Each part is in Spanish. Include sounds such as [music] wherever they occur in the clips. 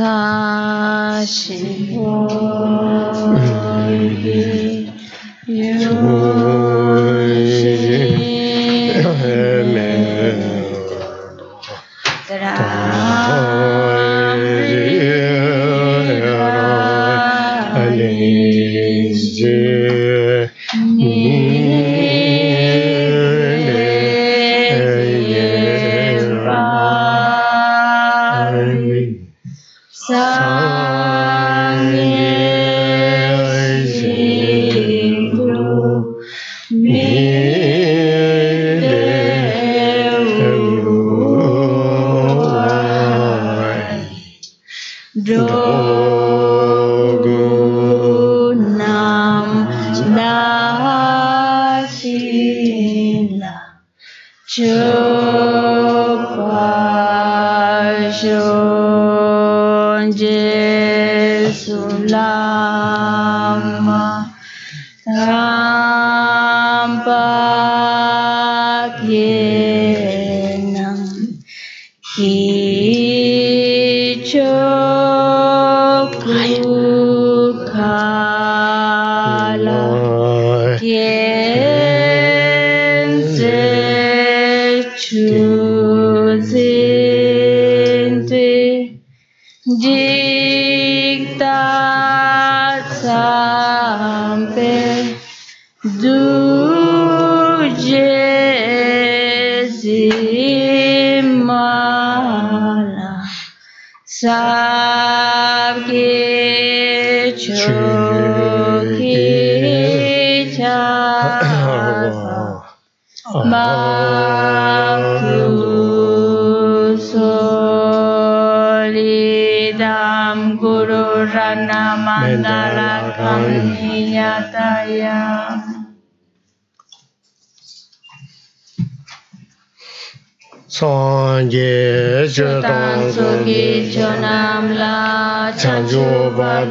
さし chö tang su ki chö nam la chan chö pa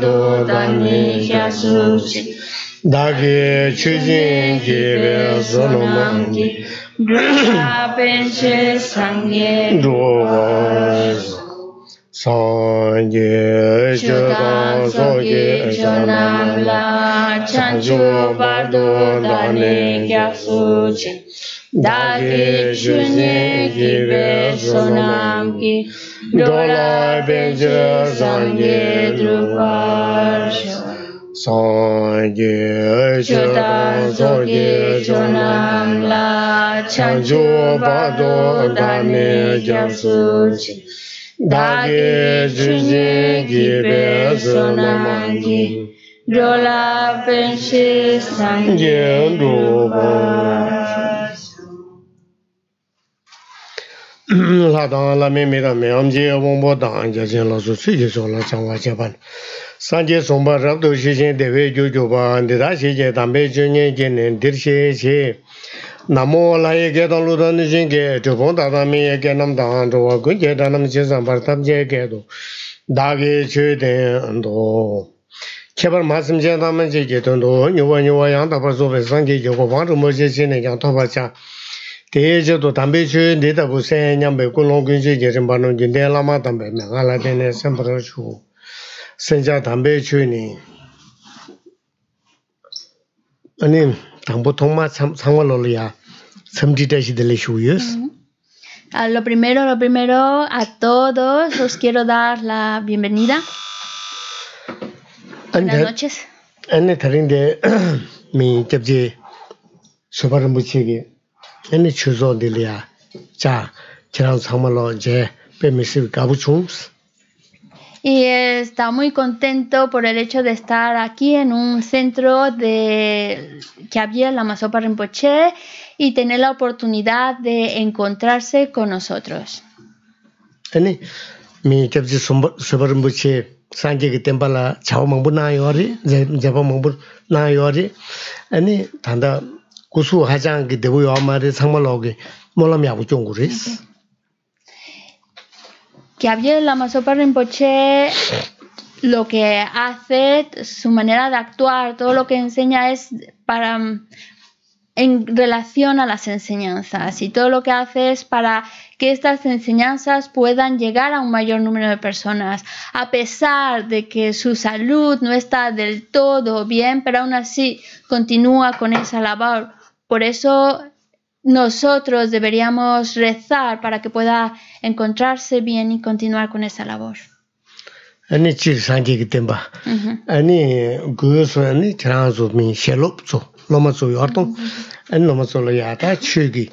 ki dola benjira zangye drupash sangye chota chonam la chanchu bado dame gyamsu chi dage chunye gibe sunamangi lā tāng lā mē mē tāng mē ām jē wōng bō tāng jā jē lā sō sī jē sō lā chāng wā chē pān. Sāng jē sōng bā rāb Teye che to tambe che de ku sen nyambe ku long kun che gerin pa nung jin ten lama tambe me nga la tene sen para shu. Sen cha tambe che ni. Ani tangpo tongma sangwa lo lo ya samdi tashi shu yus. Lo primero, lo primero, a todos os quiero dar la bienvenida. Buenas noches. Ani de [coughs] mi jabje sobarambu ge chuzo dili cha chirang tsangma lo Y está muy contento por el hecho de estar aquí en un centro de que había la Masopa Rinpoche y tener la oportunidad de encontrarse con nosotros. Ani mi tepsi Sopa Rinpoche sanje ki tenpa la chao mambu na yori, japa mambu na yori, ani tanda que hachang ki debu yaw ma re Rinpoche lo que hace, su manera de actuar, todo lo que enseña es para en relación a las enseñanzas y todo lo que hace es para que estas enseñanzas puedan llegar a un mayor número de personas, a pesar de que su salud no está del todo bien, pero aún así continúa con esa labor por eso nosotros deberíamos rezar para que pueda encontrarse bien y continuar con esa labor. Ani chik sanji ki ani guyo su ani kiraan su min shelup su, loma su yortong, ani loma su lo yata chu ki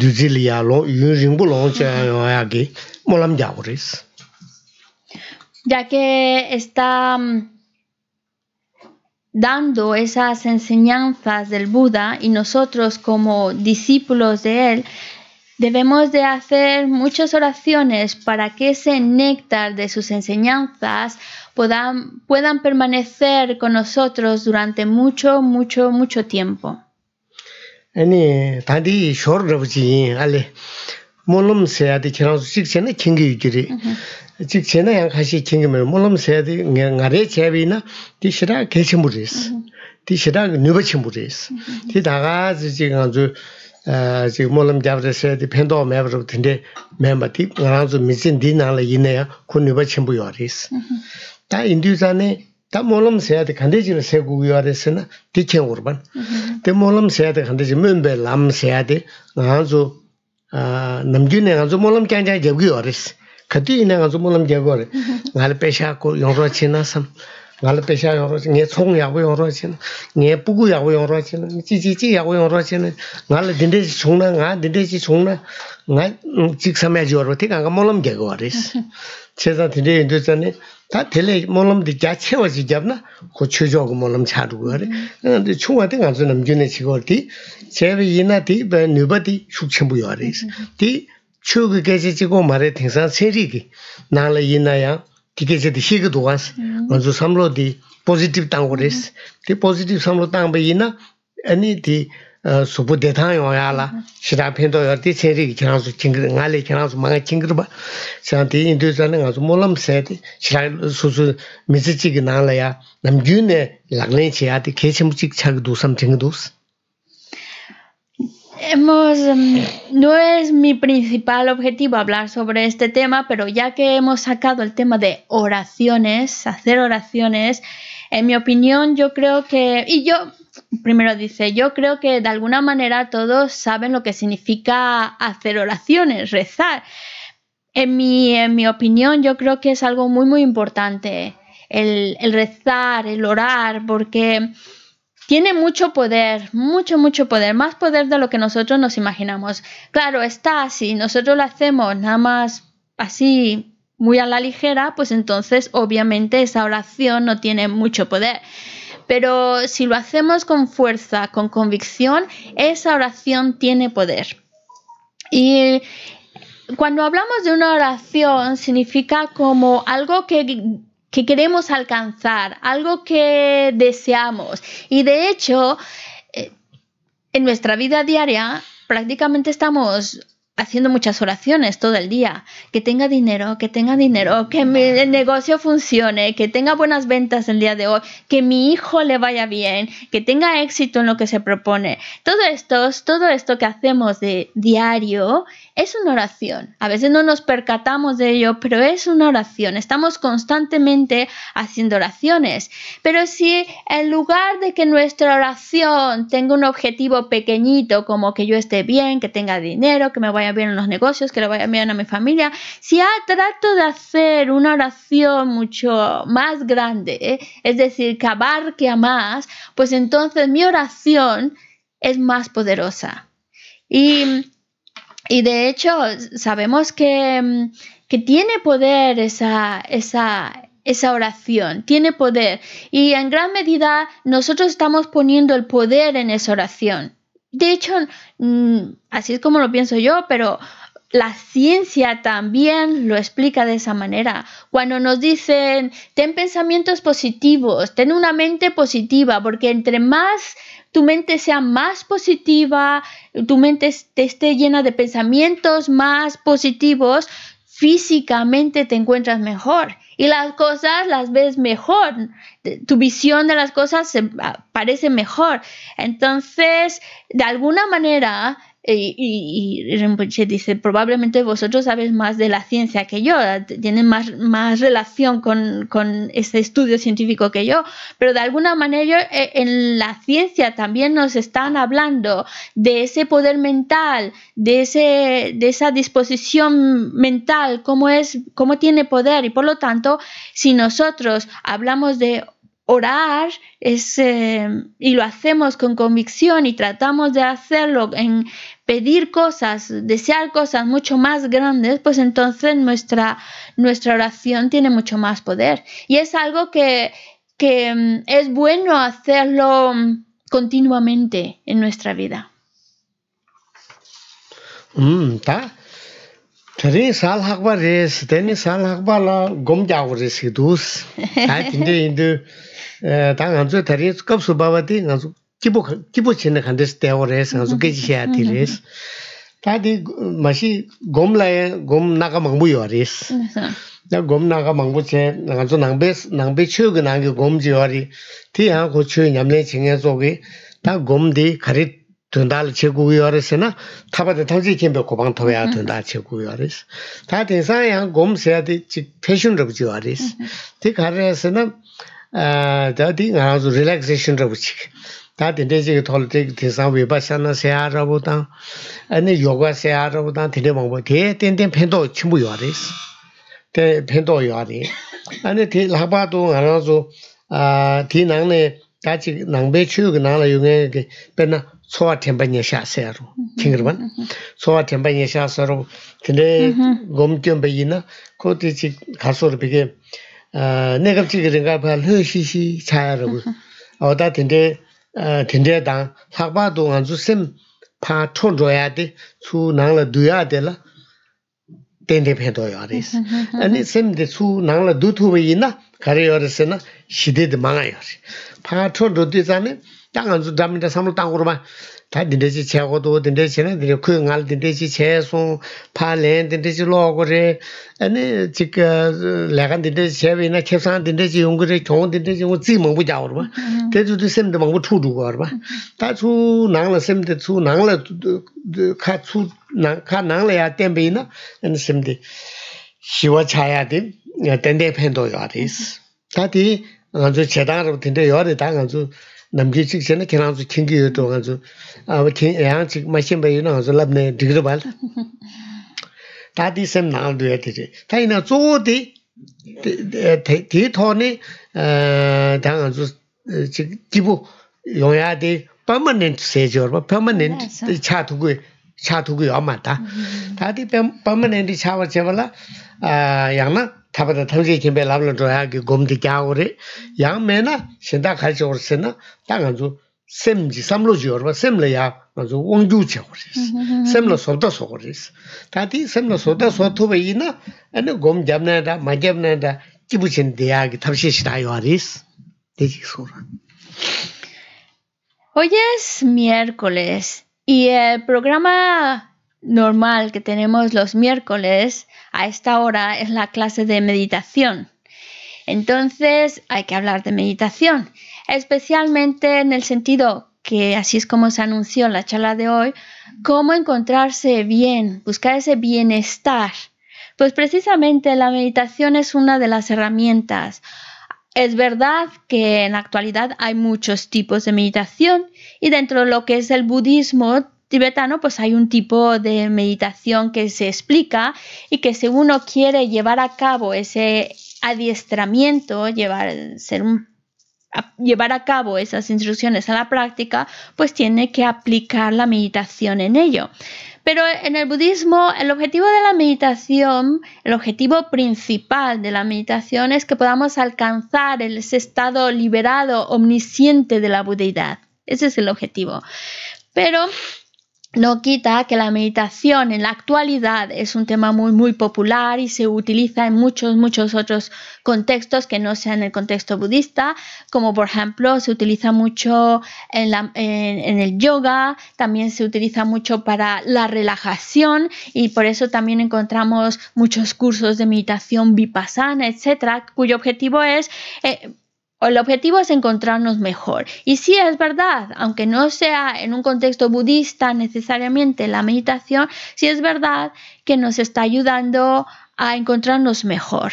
duzi yun rinpo long cha ya ki molam yabu Ya que está mm, dando esas enseñanzas del Buda y nosotros como discípulos de él, debemos de hacer muchas oraciones para que ese néctar de sus enseñanzas puedan, puedan permanecer con nosotros durante mucho, mucho, mucho tiempo. chik chena yang khashi chingi mara, mulam sayadi ngare chayabi na, di shira kachimbu riz, di shira nubachimbu riz. Di daga zi nganzu, zik mulam jabra sayadi pendawa mayabarab tinte mayamba, di nganzu mizin di nangla ina ya ku nubachimbu yuwa riz. Da indiyu zane, da mulam sayadi khandajira sayagu yuwa riz kati ina nga zumbu nam [laughs] pesha ku yongro chi sam, nga pesha yongro chi, nga tsong yongro chi na, nga puku yongro chi na, chi chi chi yagwa yongro chi na, dinde chi tsong na, nga dinde na, nga mm, chik samaya jagore, [laughs] di na, ku che jo ku mo nam cha du gore, mm-hmm. nga di chunga di nga ina di, ba di shuk chenpu yore mm-hmm. chūgī gāchī chīgō mārē tīngsā sērī kī nāla yīnā yā tī gāchī tī xīgī duwās ngā sū samlō tī pozitīv tāngu rēs tī pozitīv samlō tāngu yīnā anī tī sūpū dētāng yō yā lā shirā pīntō yō tī sērī kī kīrā sū chīngir ngā lī kīrā sū māngā chīngir bā shirā tī Em, no es mi principal objetivo hablar sobre este tema, pero ya que hemos sacado el tema de oraciones, hacer oraciones, en mi opinión yo creo que, y yo, primero dice, yo creo que de alguna manera todos saben lo que significa hacer oraciones, rezar. En mi, en mi opinión yo creo que es algo muy, muy importante el rezar, el orar, porque tiene mucho poder, mucho, mucho poder, más poder de lo que nosotros nos imaginamos. Claro, está así, nosotros lo hacemos nada más así, muy a la ligera, pues entonces obviamente esa oración no tiene mucho poder. Pero si lo hacemos con fuerza, con convicción, esa oración tiene poder. Y cuando hablamos de una oración significa como algo que que queremos alcanzar, algo que deseamos. Y de hecho, eh, en nuestra vida diaria prácticamente estamos haciendo muchas oraciones todo el día. Que tenga dinero, que tenga dinero, que mi negocio funcione, que tenga buenas ventas el día de hoy, que mi hijo le vaya bien, que tenga éxito en lo que se propone. Todo esto, todo esto que hacemos de diario es una oración. A veces no nos percatamos de ello, pero es una oración. Estamos constantemente haciendo oraciones. Pero si en lugar de que nuestra oración tenga un objetivo pequeñito, como que yo esté bien, que tenga dinero, que me vaya bien en los negocios, que le vaya bien a mi familia, si trato de hacer una oración mucho más grande, es decir, que abarque a más, pues entonces mi oración es más poderosa. Y y de hecho, sabemos mm, que, tiene poder esa, esa, esa oración, tiene poder. Y en gran medida nosotros estamos poniendo el poder en esa oración. De hecho, mm, así es como lo pienso yo, pero la ciencia también lo explica de esa manera. Cuando nos dicen, ten pensamientos positivos, ten una mente positiva, porque entre más tu mente sea más positiva, tu mente esté llena de pensamientos más positivos, físicamente te encuentras mejor y las cosas las ves mejor, tu visión de las cosas se ah, parece mejor. Entonces, de alguna manera, eh, y, y, dice, probablemente vosotros sabéis más de la ciencia que yo, tienen más, más relación con, con ese estudio científico que yo, pero de alguna manera eh, en la ciencia también nos están hablando de ese poder mental, de, ese, de esa disposición mental, cómo, es, cómo tiene poder y por lo tanto, si nosotros hablamos de orar es, eh, y lo hacemos con convicción y tratamos de hacerlo en pedir cosas, desear cosas mucho más grandes, pues entonces nuestra, nuestra oración tiene mucho más poder. Y es algo que, mm, es bueno hacerlo mm, continuamente en nuestra vida. Mm, ta. gom 다 간저 다리 급수 바바디 간저 기보 기보 치는 간데스 대오레스 간저 다디 마시 곰라에 곰 나가 망부요레스 나 곰나가 망부체 간저 낭베 곰지와리 티야 징에 다 곰디 yā 다딩 하즈 릴렉세이션 러브치 다딩 데지게 톨테 디상 위바샤나 세아라보다 아니 요가 세아라보다 디데 몽보 데 텐텐 펜도 침부 요아데스 데 펜도 아니 디 라바도 하나조 아 디낭네 다지 낭베 추그 나라 용에 게 페나 སྱས སྱུས སྱུས སྱུས སྱུས སྱུས སྱུས སྱུས སྱུས སྱུས སྱུས སྱུས ā nekāp chīgirīngāpa hā hī hī tā tīndē chī chē kōtō, tīndē chē nā, tīndē khoi ngāla, tīndē chī chē sōng pā lēng, tīndē chī lōgō rē anī chī kā lēgān tīndē chī chē bēy nā, kēpsāng, tīndē chī yōnggō rē, khyōng, tīndē chī yōnggō, jī mōnggō chā wā rō bā tē chū tī namgi chik chana kiraan su kingi yu tuwa kanzu awa king ayaan chik mashin bayi na kanzu labne digiru bala taa di sem naal duya tiri taa ina zuu di tabata tamshi kimbe labla dhoya ki gomdi kya ore yang me na shinda khalchi ore se na ta nga zu sem ji samlo ji ore wa sem la ya nga zu wang ju che ore se sem la sota so ore se ta ane gom jam na da ma jam na da kibu chen de ki tamshi shida yo ore se de ji Hoy es miércoles y el programa normal que tenemos los miércoles a esta hora es la clase de meditación. Entonces hay que hablar de meditación, especialmente en el sentido que así es como se anunció en la charla de hoy, cómo encontrarse bien, buscar ese bienestar. Pues precisamente la meditación es una de las herramientas. Es verdad que en la actualidad hay muchos tipos de meditación y dentro de lo que es el budismo tibetano, pues hay un tipo de meditación que se explica y que si uno quiere llevar a cabo ese adiestramiento, llevar, ser a, llevar a cabo esas instrucciones a la práctica, pues tiene que aplicar la meditación en ello. Pero en el budismo el objetivo de la meditación, el objetivo principal de la meditación es que podamos alcanzar ese estado liberado, omnisciente de la budeidad. Ese es el objetivo. Pero no quita que la meditación en la actualidad es un tema muy muy popular y se utiliza en muchos muchos otros contextos que no sean el contexto budista, como por ejemplo se utiliza mucho en, el yoga, también se utiliza mucho para la relajación y por eso también encontramos muchos cursos de meditación vipassana, etcétera, cuyo objetivo es eh, el objetivo es encontrarnos mejor. Y sí, es verdad, aunque no sea en un contexto budista necesariamente la meditación, sí es verdad que nos está ayudando a encontrarnos mejor.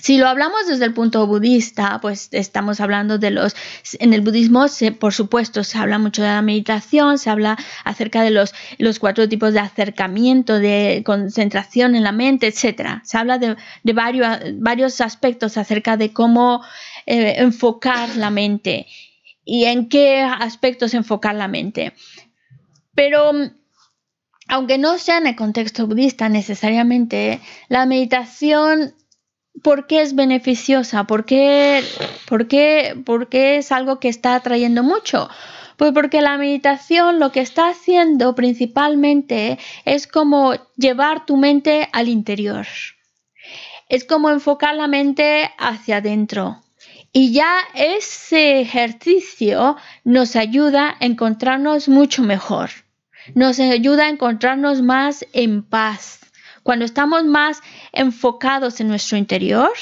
Si lo hablamos desde el punto budista, pues estamos hablando de los... En el budismo, se, por supuesto, se habla mucho de la meditación, se habla acerca de los, los cuatro tipos de acercamiento, de concentración en la mente, etc. Se habla de, de varios, varios aspectos acerca de cómo eh, enfocar la mente y en qué aspectos enfocar la mente. Pero aunque no sea en el contexto budista necesariamente, la meditación, ¿por qué es beneficiosa? ¿Por qué, por qué es algo que está atrayendo mucho? Pues porque la meditación lo que está haciendo principalmente es como llevar tu mente al interior. Es como enfocar la mente hacia adentro. Y ya ese ejercicio nos ayuda a encontrarnos mucho mejor, nos ayuda a encontrarnos más en paz. Cuando estamos más enfocados en nuestro interior,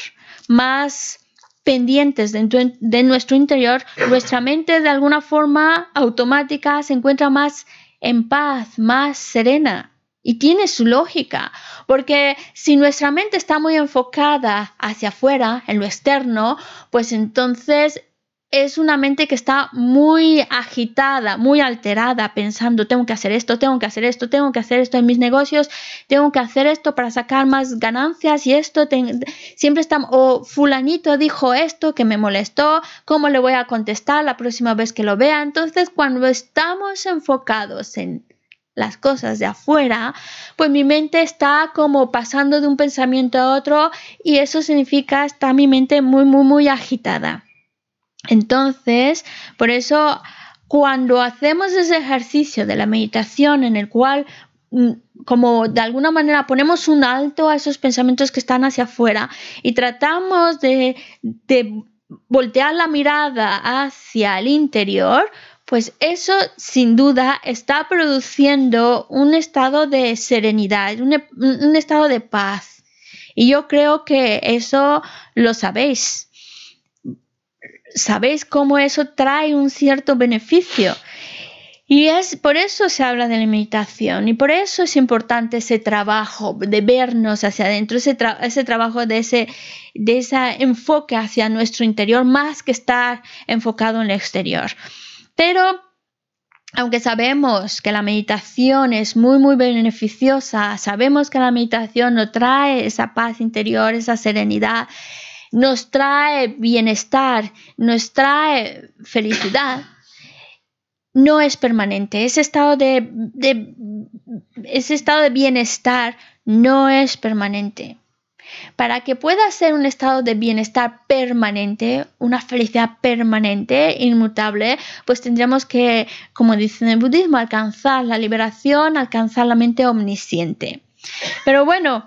más pendientes de, nuestro interior, nuestra mente de alguna forma automática se encuentra más en paz, más serena. Y tiene su lógica, porque si nuestra mente está muy enfocada hacia afuera, en lo externo, pues entonces es una mente que está muy agitada, muy alterada, pensando, tengo que hacer esto, tengo que hacer esto, tengo que hacer esto en mis negocios, tengo que hacer esto para sacar más ganancias y esto, siempre está, o oh, fulanito dijo esto que me molestó, ¿cómo le voy a contestar la próxima vez que lo vea? Entonces, cuando estamos enfocados en las cosas de afuera, pues mi mente está como pasando de un pensamiento a otro y eso significa está mi mente muy, muy, muy agitada. Entonces, por eso cuando hacemos ese ejercicio de la meditación en el cual mm, como de alguna manera ponemos un alto a esos pensamientos que están hacia afuera y tratamos de, de voltear la mirada hacia el interior, pues eso sin duda está produciendo un estado de serenidad, e-, un, estado de paz. Y yo creo que eso lo sabéis. Sabéis cómo eso trae un cierto beneficio. Y es por eso se habla de la meditación y por eso es importante ese trabajo de vernos hacia adentro, ese, trabajo de ese enfoque hacia nuestro interior más que estar enfocado en el exterior. Pero aunque sabemos que la meditación es muy muy beneficiosa, sabemos que la meditación nos trae esa paz interior, esa serenidad, nos trae bienestar, nos trae felicidad, no es permanente. Ese estado de, ese estado de bienestar no es permanente para que pueda ser un estado de bienestar permanente, una felicidad permanente, inmutable, pues tendríamos que, como dice en el budismo, alcanzar la liberación, alcanzar la mente omnisciente. Pero bueno,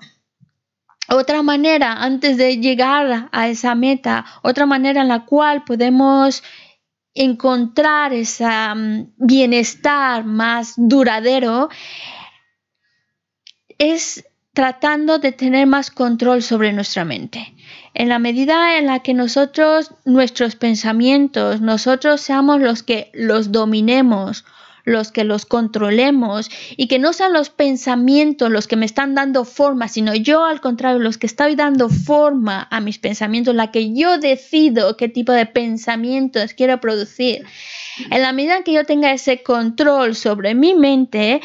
otra manera antes de llegar a esa meta, otra manera en la cual podemos encontrar ese mm, bienestar más duradero es tratando de tener más control sobre nuestra mente. En la medida en la que nosotros, nuestros pensamientos, nosotros seamos los que los dominemos, los que los controlemos y que no sean los pensamientos los que me están dando forma, sino yo al contrario, los que estoy dando forma a mis pensamientos, la que yo decido qué tipo de pensamientos quiero producir. En la medida en que yo tenga ese control sobre mi mente,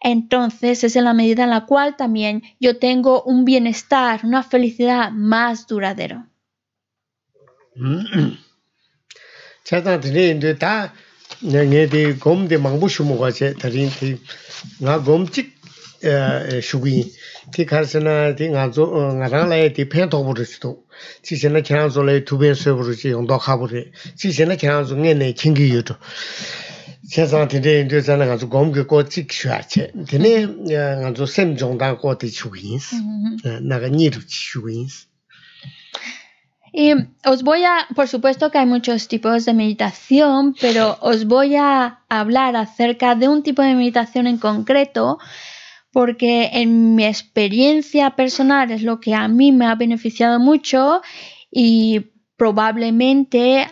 entonces es en la medida en la cual también yo tengo un bienestar, una felicidad más duradero. Y os voy a, por supuesto que hay muchos tipos de meditación, pero os voy a hablar acerca de un tipo de meditación en concreto, porque en mi experiencia personal es lo que a mí me ha beneficiado mucho y probablemente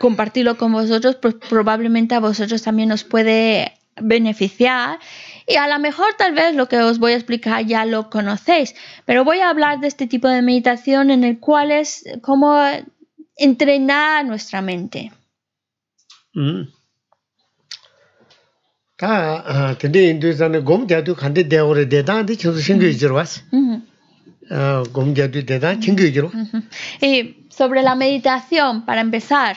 compartirlo con vosotros, pues probablemente a vosotros también os puede beneficiar y a lo mejor tal vez lo que os voy a explicar ya lo conocéis, pero voy a hablar de este tipo de meditación en el cual es cómo entrenar nuestra mente. Y sobre la meditación, para empezar,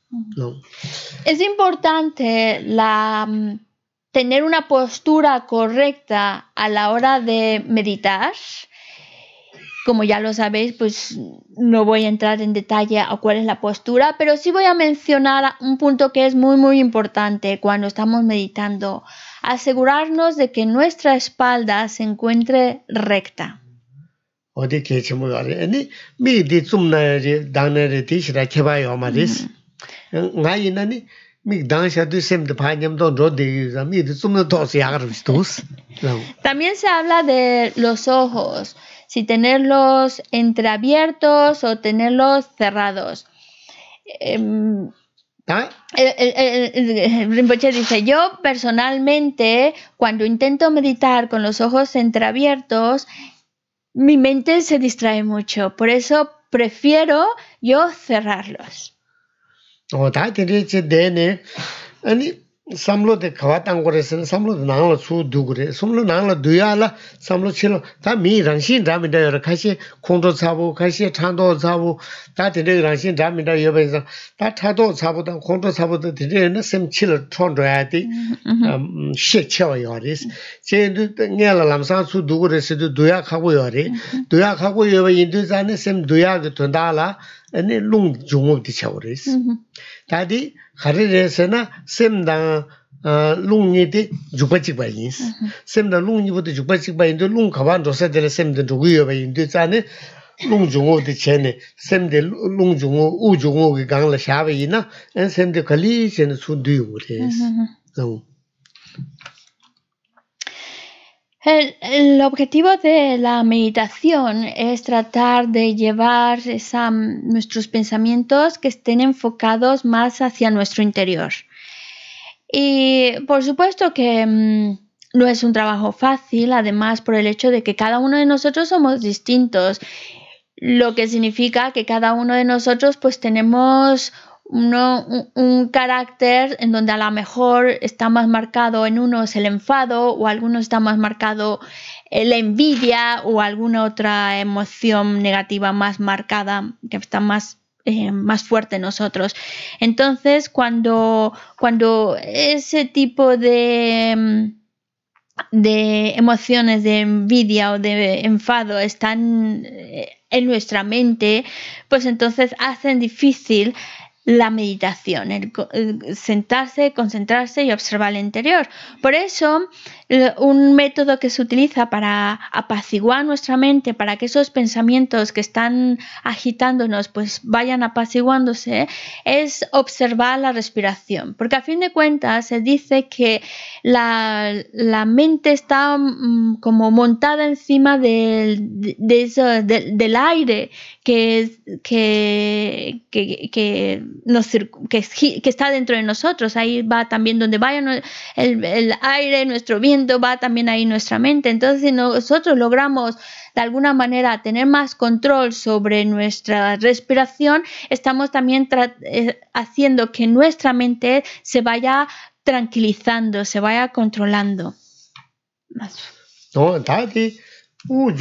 Es importante mm, tener una postura correcta a la hora de meditar. Como ya lo sabéis, pues no voy a entrar en detalle a cuál es la postura, pero sí voy a mencionar un punto que es muy muy importante cuando estamos meditando. Asegurarnos de que nuestra espalda se encuentre recta también se habla de los ojos si tenerlos entreabiertos o tenerlos cerrados em, Rinpoche dice, yo personalmente, cuando intento meditar con los ojos entreabiertos, mi mente se distrae mucho, por eso prefiero yo cerrarlos. ᱚ ᱛᱟᱭᱛᱮ ᱨᱮᱪᱮ samlo de kawa tangu re san, samlo de nangla su dugu re, samlo nangla duya la, samlo chilo, ta mii rangshin dhamida yore, kashi kongto chabu, kashi chando chabu, ta dhinde rangshin dhamida yobay san, ta chado chabu tang, kongto chabu tang, dhinde yore, mm-hmm. sem chilo chondro ayati, shek chewa yore, che yendu nga la lamsang su dugu re, se duya kagu yore, duya zane sem mm-hmm. duya 다디 가르레세나 셈다 lungnyeti yukpachikpa yins. Semna lungnyipote yukpachikpa yindu lung kaban dosadele semde nukuyoba yindu lung zhungo de chene, semde lung zhungo, u zhungo gangla en El, objetivo de la meditación es tratar de llevar nuestros pensamientos que estén enfocados más hacia nuestro interior. Y por supuesto que mm, no es un trabajo fácil, además por el hecho de que cada uno de nosotros somos distintos, lo que significa que cada uno de nosotros pues tenemos un, carácter en donde a lo mejor está más marcado en unos el enfado o algunos está más marcado eh, la envidia o alguna otra emoción negativa más marcada que está más, eh, más fuerte en nosotros. Entonces, cuando, cuando ese tipo de de emociones de envidia o de enfado están eh, en nuestra mente, pues entonces hacen difícil la meditación, el, sentarse, concentrarse y observar el interior. Por eso un método que se utiliza para apaciguar nuestra mente, para que esos pensamientos que están agitándonos pues vayan apaciguándose, es observar la respiración. Porque a fin de cuentas se dice que la, mente está mm, como montada encima del, del aire que, que, está dentro de nosotros. Ahí va también donde vaya el, aire, nuestro viento va también ahí nuestra mente. Entonces, si nosotros logramos de alguna manera tener más control sobre nuestra respiración, estamos también eh, haciendo que nuestra mente se vaya tranquilizando, se vaya controlando. 우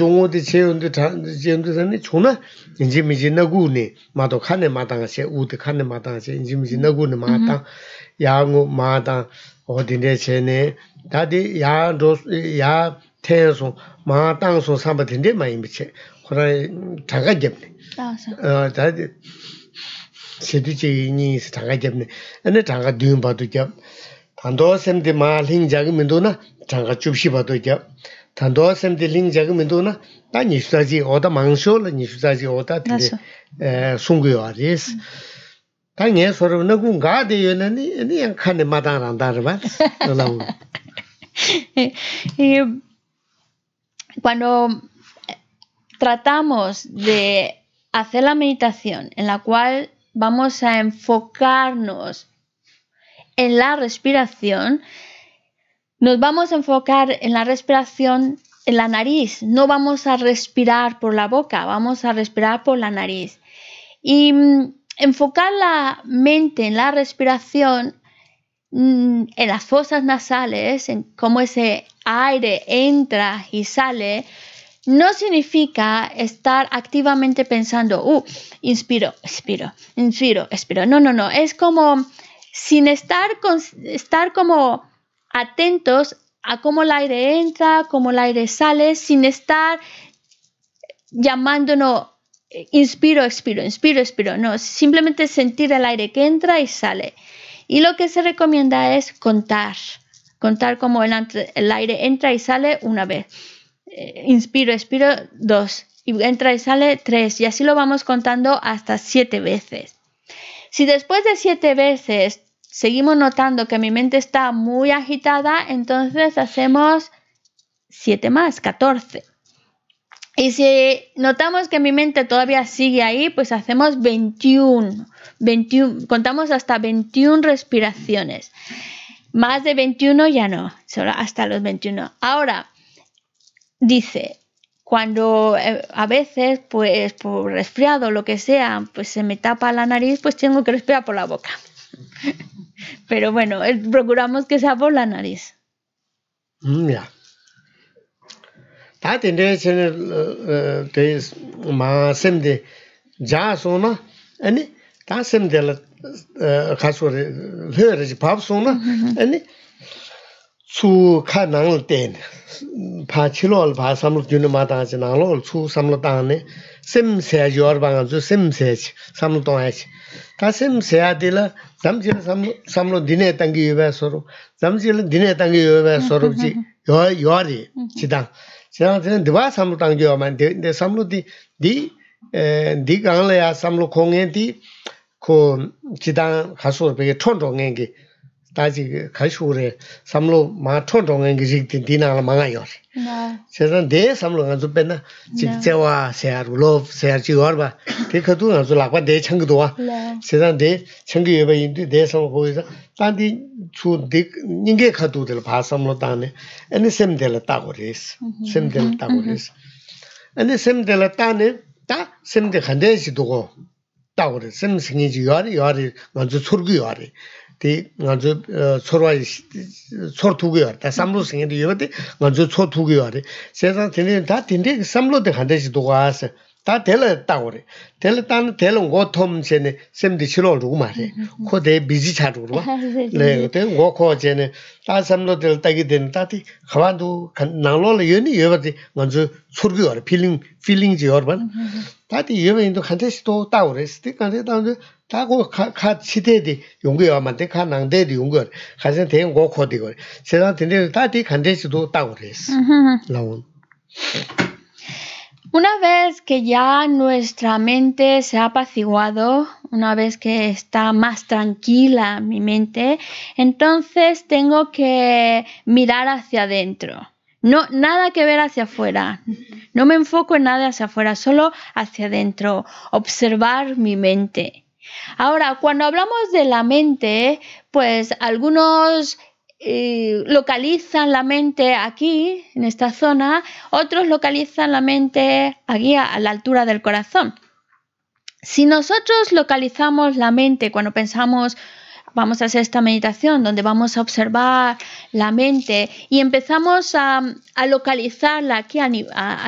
어디네 전에 다디 야도 야 테소 마땅소 삼바딘데 많이 미체 그러나 다가 잡네 아서 어 다디 세디지니 다가 잡네 근데 다가 뒤음 봐도 잡 단도 샘디 마링 자기 다가 춥시 봐도 잡 단도 샘디 링 자기 민도나 다니 수다지 망쇼를 니 수다지 어디 에 송교아리스 [laughs] cuando tratamos de hacer la meditación en la cual vamos a enfocarnos en la respiración, nos vamos a enfocar en la respiración en la nariz, no vamos a respirar por la boca, vamos a respirar por la nariz. Y mm, enfocar la mente en la respiración, mm, en las fosas nasales, en cómo ese aire entra y sale, no significa estar activamente pensando, uh, inspiro, expiro, inspiro, expiro. No, no, no. Es como sin estar, estar como atentos a cómo el aire entra, cómo el aire sale, sin estar llamándonos inspiro, expiro, inspiro, expiro. No, simplemente sentir el aire que entra y sale. Y lo que se recomienda es contar, contar como el, aire entra y sale una vez. Eh, inspiro, expiro, dos. Y entra y sale tres. Y así lo vamos contando hasta siete veces. Si después de siete veces seguimos notando que mi mente está muy agitada, entonces hacemos siete más, catorce. Y si notamos que mi mente todavía sigue ahí, pues hacemos 21, 21 contamos hasta 21 respiraciones. Más de 21 ya no, solo hasta los 21. Ahora, dice, cuando eh, a veces, pues por resfriado, o lo que sea, pues se me tapa la nariz, pues tengo que respirar por la boca. [laughs] Pero bueno, eh, procuramos que sea por la nariz. Mira. Mm, tā tīndē chēne tē mā sēm tē jā sō na anī tā sēm tē lā khā sō rē lē rē sō na anī tsū khā nāng lō tēn pā chī lō lō pā sām lō tūni mā tāng chī nāng lō lō tsū sām lō tāng nē sēm sē ngā sēm sē chī sām lō chī tā sēm sē chī sām lō dīne tāng kī yu bā sō chī dīne tāng kī yu bā sō chī tāng sāyāng tēn dvā sāmlū tāng kio mañ, dē sāmlū dī, dī, dī gāng lé yā kō 다지 가슈레 삼로 마토 동행 기직티 디나라 망아요 네 세상 대 삼로 간 좁배나 직제와 세아루로 세아지 얼바 그카도 라과 대 창기도 세상 대 창기 예배 인디 대 거기서 단디 주디 닝게 카도들 바 삼로 다네 에니 셈델 타고레스 셈델 타고레스 에니 셈델 타네 다 셈데 간데시 두고 타고레스 셈 요리 요리 먼저 소르기 요리 ᱛᱮ ngā ᱥᱚᱨᱣᱟᱭ tsorwa tsor tūgī wā rī, tā samlū sīngi dī yuwa tī ngā dzū tsor tūgī wā rī sē sā tīndī, tā tīndī samlū tī khantā shī tūgā wā sī tā tēla tā wā rī, tēla tā nā tēla ngō tōm chē nē sēm dī chī rō rūg mā rī khu tē bīzī chā rūg wā, lē yu feeling, Una vez que ya nuestra mente se ha apaciguado, una vez que está más tranquila mi mente, entonces tengo que mirar hacia adentro. No, nada que ver hacia afuera. No me enfoco en nada hacia afuera, solo hacia adentro. Observar mi mente. Ahora, cuando hablamos de la mente, pues algunos eh, localizan la mente aquí, en esta zona, otros localizan la mente aquí, a la altura del corazón. Si nosotros localizamos la mente cuando pensamos vamos a hacer esta meditación donde vamos a observar la mente y empezamos a, localizarla aquí a,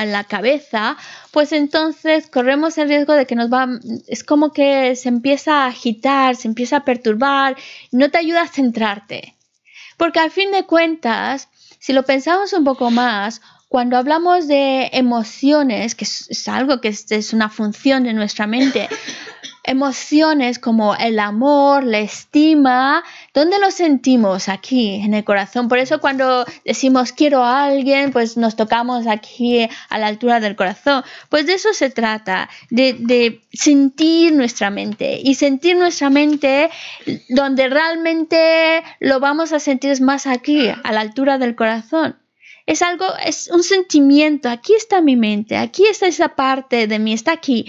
la cabeza, pues entonces corremos el riesgo de que nos va, es como que se empieza a agitar, se empieza a perturbar, no te ayuda a centrarte. Porque al fin de cuentas, si lo pensamos un poco más, cuando hablamos de emociones, que es, algo que es una función de nuestra mente, [laughs] emociones como el amor, la estima, ¿dónde lo sentimos? Aquí, en el corazón. Por eso cuando decimos quiero a alguien, pues nos tocamos aquí a la altura del corazón. Pues de eso se trata, de, sentir nuestra mente. Y sentir nuestra mente donde realmente lo vamos a sentir es más aquí, a la altura del corazón. Es algo, es un sentimiento, aquí está mi mente, aquí está esa parte de mí, está aquí.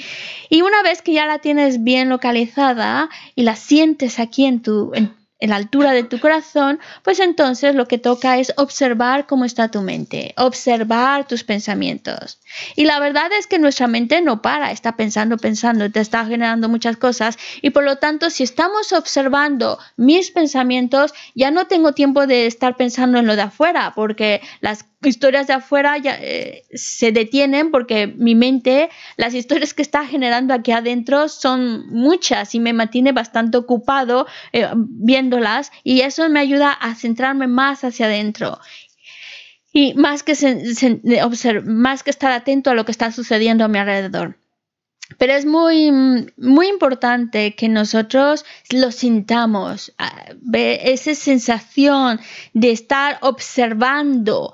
Y una vez que ya la tienes bien localizada y la sientes aquí en tu, en la altura de tu corazón, pues entonces lo que toca es observar cómo está tu mente, observar tus pensamientos. Y la verdad es que nuestra mente no para, está pensando, pensando, te está generando muchas cosas y por lo tanto si estamos observando mis pensamientos, ya no tengo tiempo de estar pensando en lo de afuera, porque las historias de afuera ya, eh, se detienen porque mi mente, las historias que está generando aquí adentro son muchas y me mantiene bastante ocupado eh, viéndolas y eso me ayuda a centrarme más hacia adentro. Y más que, se, más que estar atento a lo que está sucediendo a mi alrededor. Pero es muy, muy importante que nosotros lo sintamos, ah, esa sensación de estar observando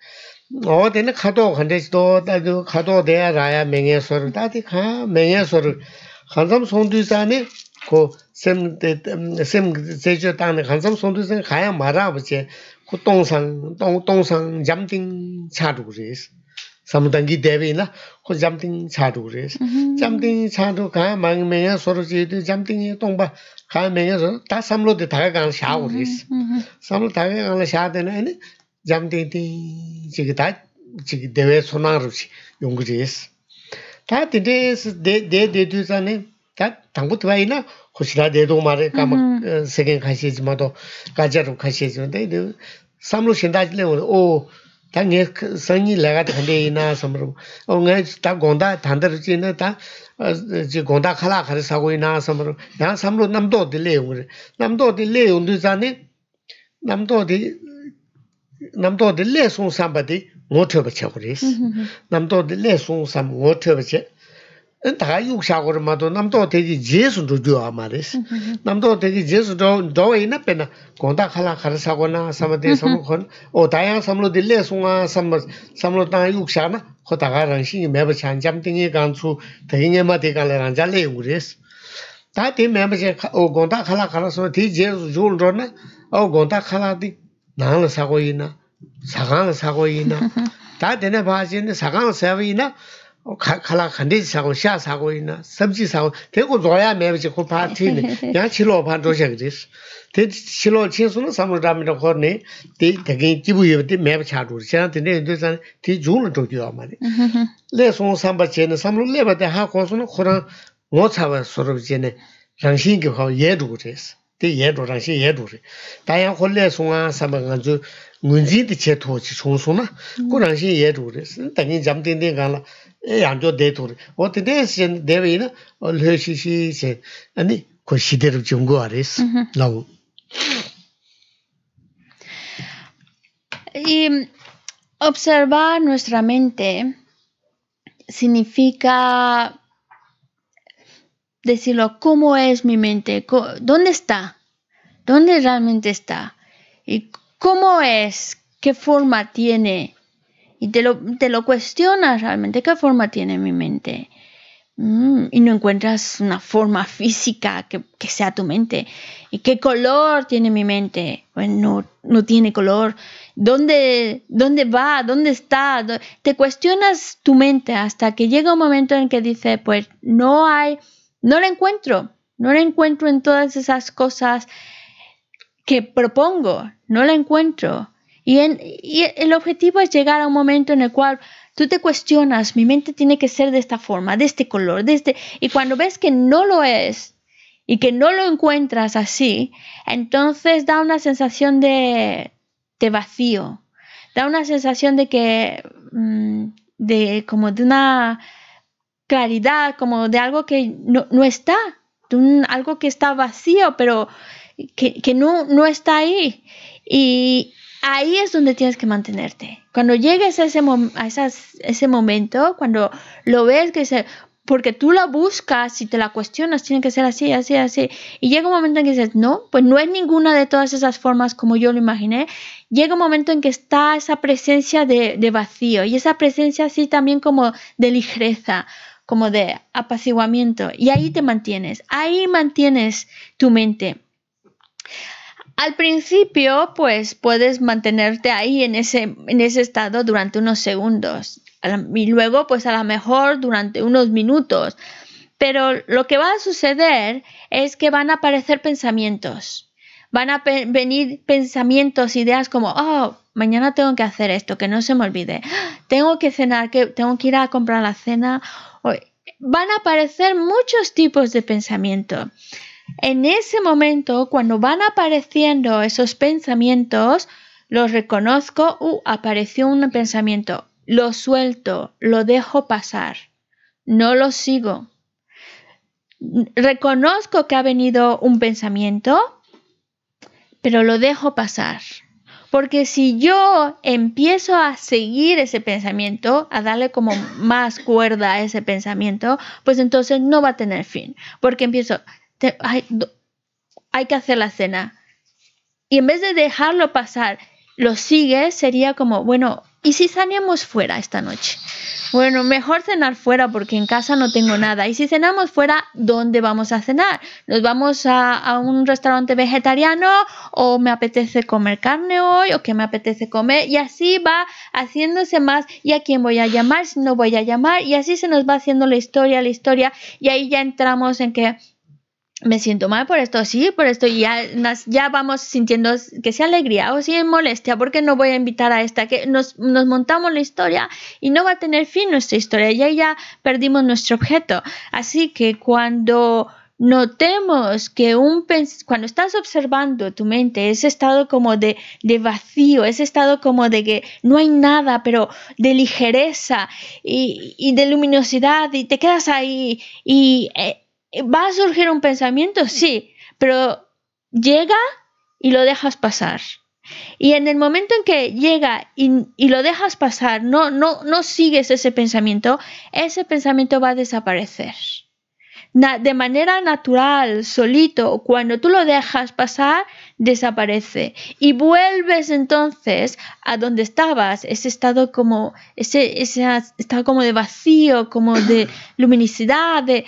어 되는 카도 간데도 다도 카도 돼야 라야 명예 소리 다디 카 명예 소리 한섬 손두산이 고 샘데 샘 제저 땅에 한섬 손두산 가야 말아 보지 고 동산 동 동산 잠딩 차도 그래서 삼단기 대비나 고 잠딩 차도 그래서 잠딩 차도 가 망명의 소리지도 잠딩이 동바 가 명에서 다 삼로데 삼로 샤데네 잠딩딩 ding ding jiga taa jiga dewe sunang rupsi yungu jis. Taa dinde de de du zane taa tangbu tiba ina khushila de du maare kama segen khashi zima to gajar rup khashi zima taa ina samlu shinda zile wo o taa nge sanyi laga tande ina samru o nga taa gonda tanda rupsi ina taa ji gonda khala khari sago ina samru namdo de le sung samba de ngo tepe che kuris. Namdo de le sung samba ngo tepe che. An taga yuk sha kuri mato namdo teki je sun tu juwa ma res. Namdo teki je sun dowa ina pe na gonda khala khara sha kuna samba de samba samlo de le samlo meba nye rangja Taa meba che o khala o khala 나랑 사고 있나 사강 사고 있나 [laughs] 다 되네 바지네 사강 사고 있나 칼라 칸디 사고 샤 사고 있나 섭지 사고 매지 야 [laughs] tē yē rō rāng shē yē rō rē. Tā yā khu lē sōng ā sā mā ngā dzō ngŏn jī tī chē tō chī chōng sō na, kō rāng shē yē rō rē. Tā ngī jām tēng tēng kā la, yāng chō dē tō rē. Wā tē tē sī chēn dē yī na, lē shī shī chēn, ā nī kō shī tē rō rē lā mm-hmm. wō. nuestra mente significa... decirlo, ¿cómo es mi mente? ¿Dónde está? ¿Dónde realmente está? ¿Y cómo es? ¿Qué forma tiene? Y te lo, te lo cuestionas realmente, ¿qué forma tiene mi mente? Mm, y no encuentras una forma física que, sea tu mente. ¿Y qué color tiene mi mente? Bueno, no, tiene color. ¿Dónde, ¿Dónde va? ¿Dónde está? Te cuestionas tu mente hasta que llega un momento en que dices, pues no hay no la encuentro, no la encuentro en todas esas cosas que propongo, no la encuentro. Y, en, el objetivo es llegar a un momento en el cual tú te cuestionas, mi mente tiene que ser de esta forma, de este color, de este... Y cuando ves que no lo es y que no lo encuentras así, entonces da una sensación de, de vacío, da una sensación de que... Mm, de como de una claridad, como de algo que no, está, algo que está vacío, pero que, no, está ahí. Y ahí es donde tienes que mantenerte. Cuando llegues a ese, a ese momento, cuando lo ves que se... Porque tú la buscas y te la cuestionas, tiene que ser así, así, así. Y llega un momento en que dices, no, pues no es ninguna de todas esas formas como yo lo imaginé. Llega un momento en que está esa presencia de, de vacío y esa presencia así también como de ligereza, como de apaciguamiento y ahí te mantienes, ahí mantienes tu mente. Al principio, pues puedes mantenerte ahí en ese, en ese estado durante unos segundos y luego, pues a lo mejor durante unos minutos. Pero lo que va a suceder es que van a aparecer pensamientos. Van a venir pensamientos, ideas como, oh, mañana tengo que hacer esto, que no se me olvide. Tengo que cenar, que tengo que ir a comprar la cena van a aparecer muchos tipos de pensamiento. En ese momento, cuando van apareciendo esos pensamientos, los reconozco, uh, apareció un pensamiento, lo suelto, lo dejo pasar, no lo sigo. Reconozco que ha venido un pensamiento, pero lo dejo pasar. Porque si yo empiezo a seguir ese pensamiento, a darle como más cuerda a ese pensamiento, pues entonces no va a tener fin. Porque empiezo, hay, que hacer la cena. Y en vez de dejarlo pasar, lo sigue, sería como, bueno, ¿Y si saneamos fuera esta noche? Bueno, mejor cenar fuera porque en casa no tengo nada. Y si cenamos fuera, ¿dónde vamos a cenar? ¿Nos vamos a, a, un restaurante vegetariano? ¿O me apetece comer carne hoy? ¿O qué me apetece comer? Y así va haciéndose más. ¿Y a quién voy a llamar? Si no voy a llamar. Y así se nos va haciendo la historia, la historia. Y ahí ya entramos en que me siento mal por esto, sí, por esto, y ya, ya vamos sintiendo que sea alegría o si es molestia, porque no voy a invitar a esta, que nos, montamos la historia y no va a tener fin nuestra historia, ya ya perdimos nuestro objeto. Así que cuando notemos que un cuando estás observando tu mente, ese estado como de, vacío, ese estado como de que no hay nada, pero de ligereza y, de luminosidad, y te quedas ahí y... Eh, ¿Va a surgir un pensamiento? Sí, pero llega y lo dejas pasar. Y en el momento en que llega y, lo dejas pasar, no, no, no sigues ese pensamiento, ese pensamiento va a desaparecer. de manera natural, solito, cuando tú lo dejas pasar, desaparece y vuelves entonces a donde estabas, ese estado como, ese, como de vacío, como de [clears throat] luminicidad, de,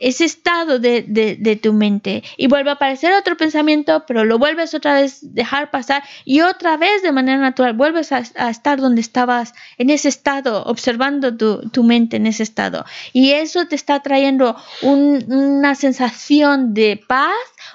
ese estado de, tu mente y vuelve a aparecer otro pensamiento, pero lo vuelves otra vez dejar pasar y otra vez de manera natural vuelves a, estar donde estabas, en ese estado, observando tu, mente en ese estado y eso te está trayendo una sensación de paz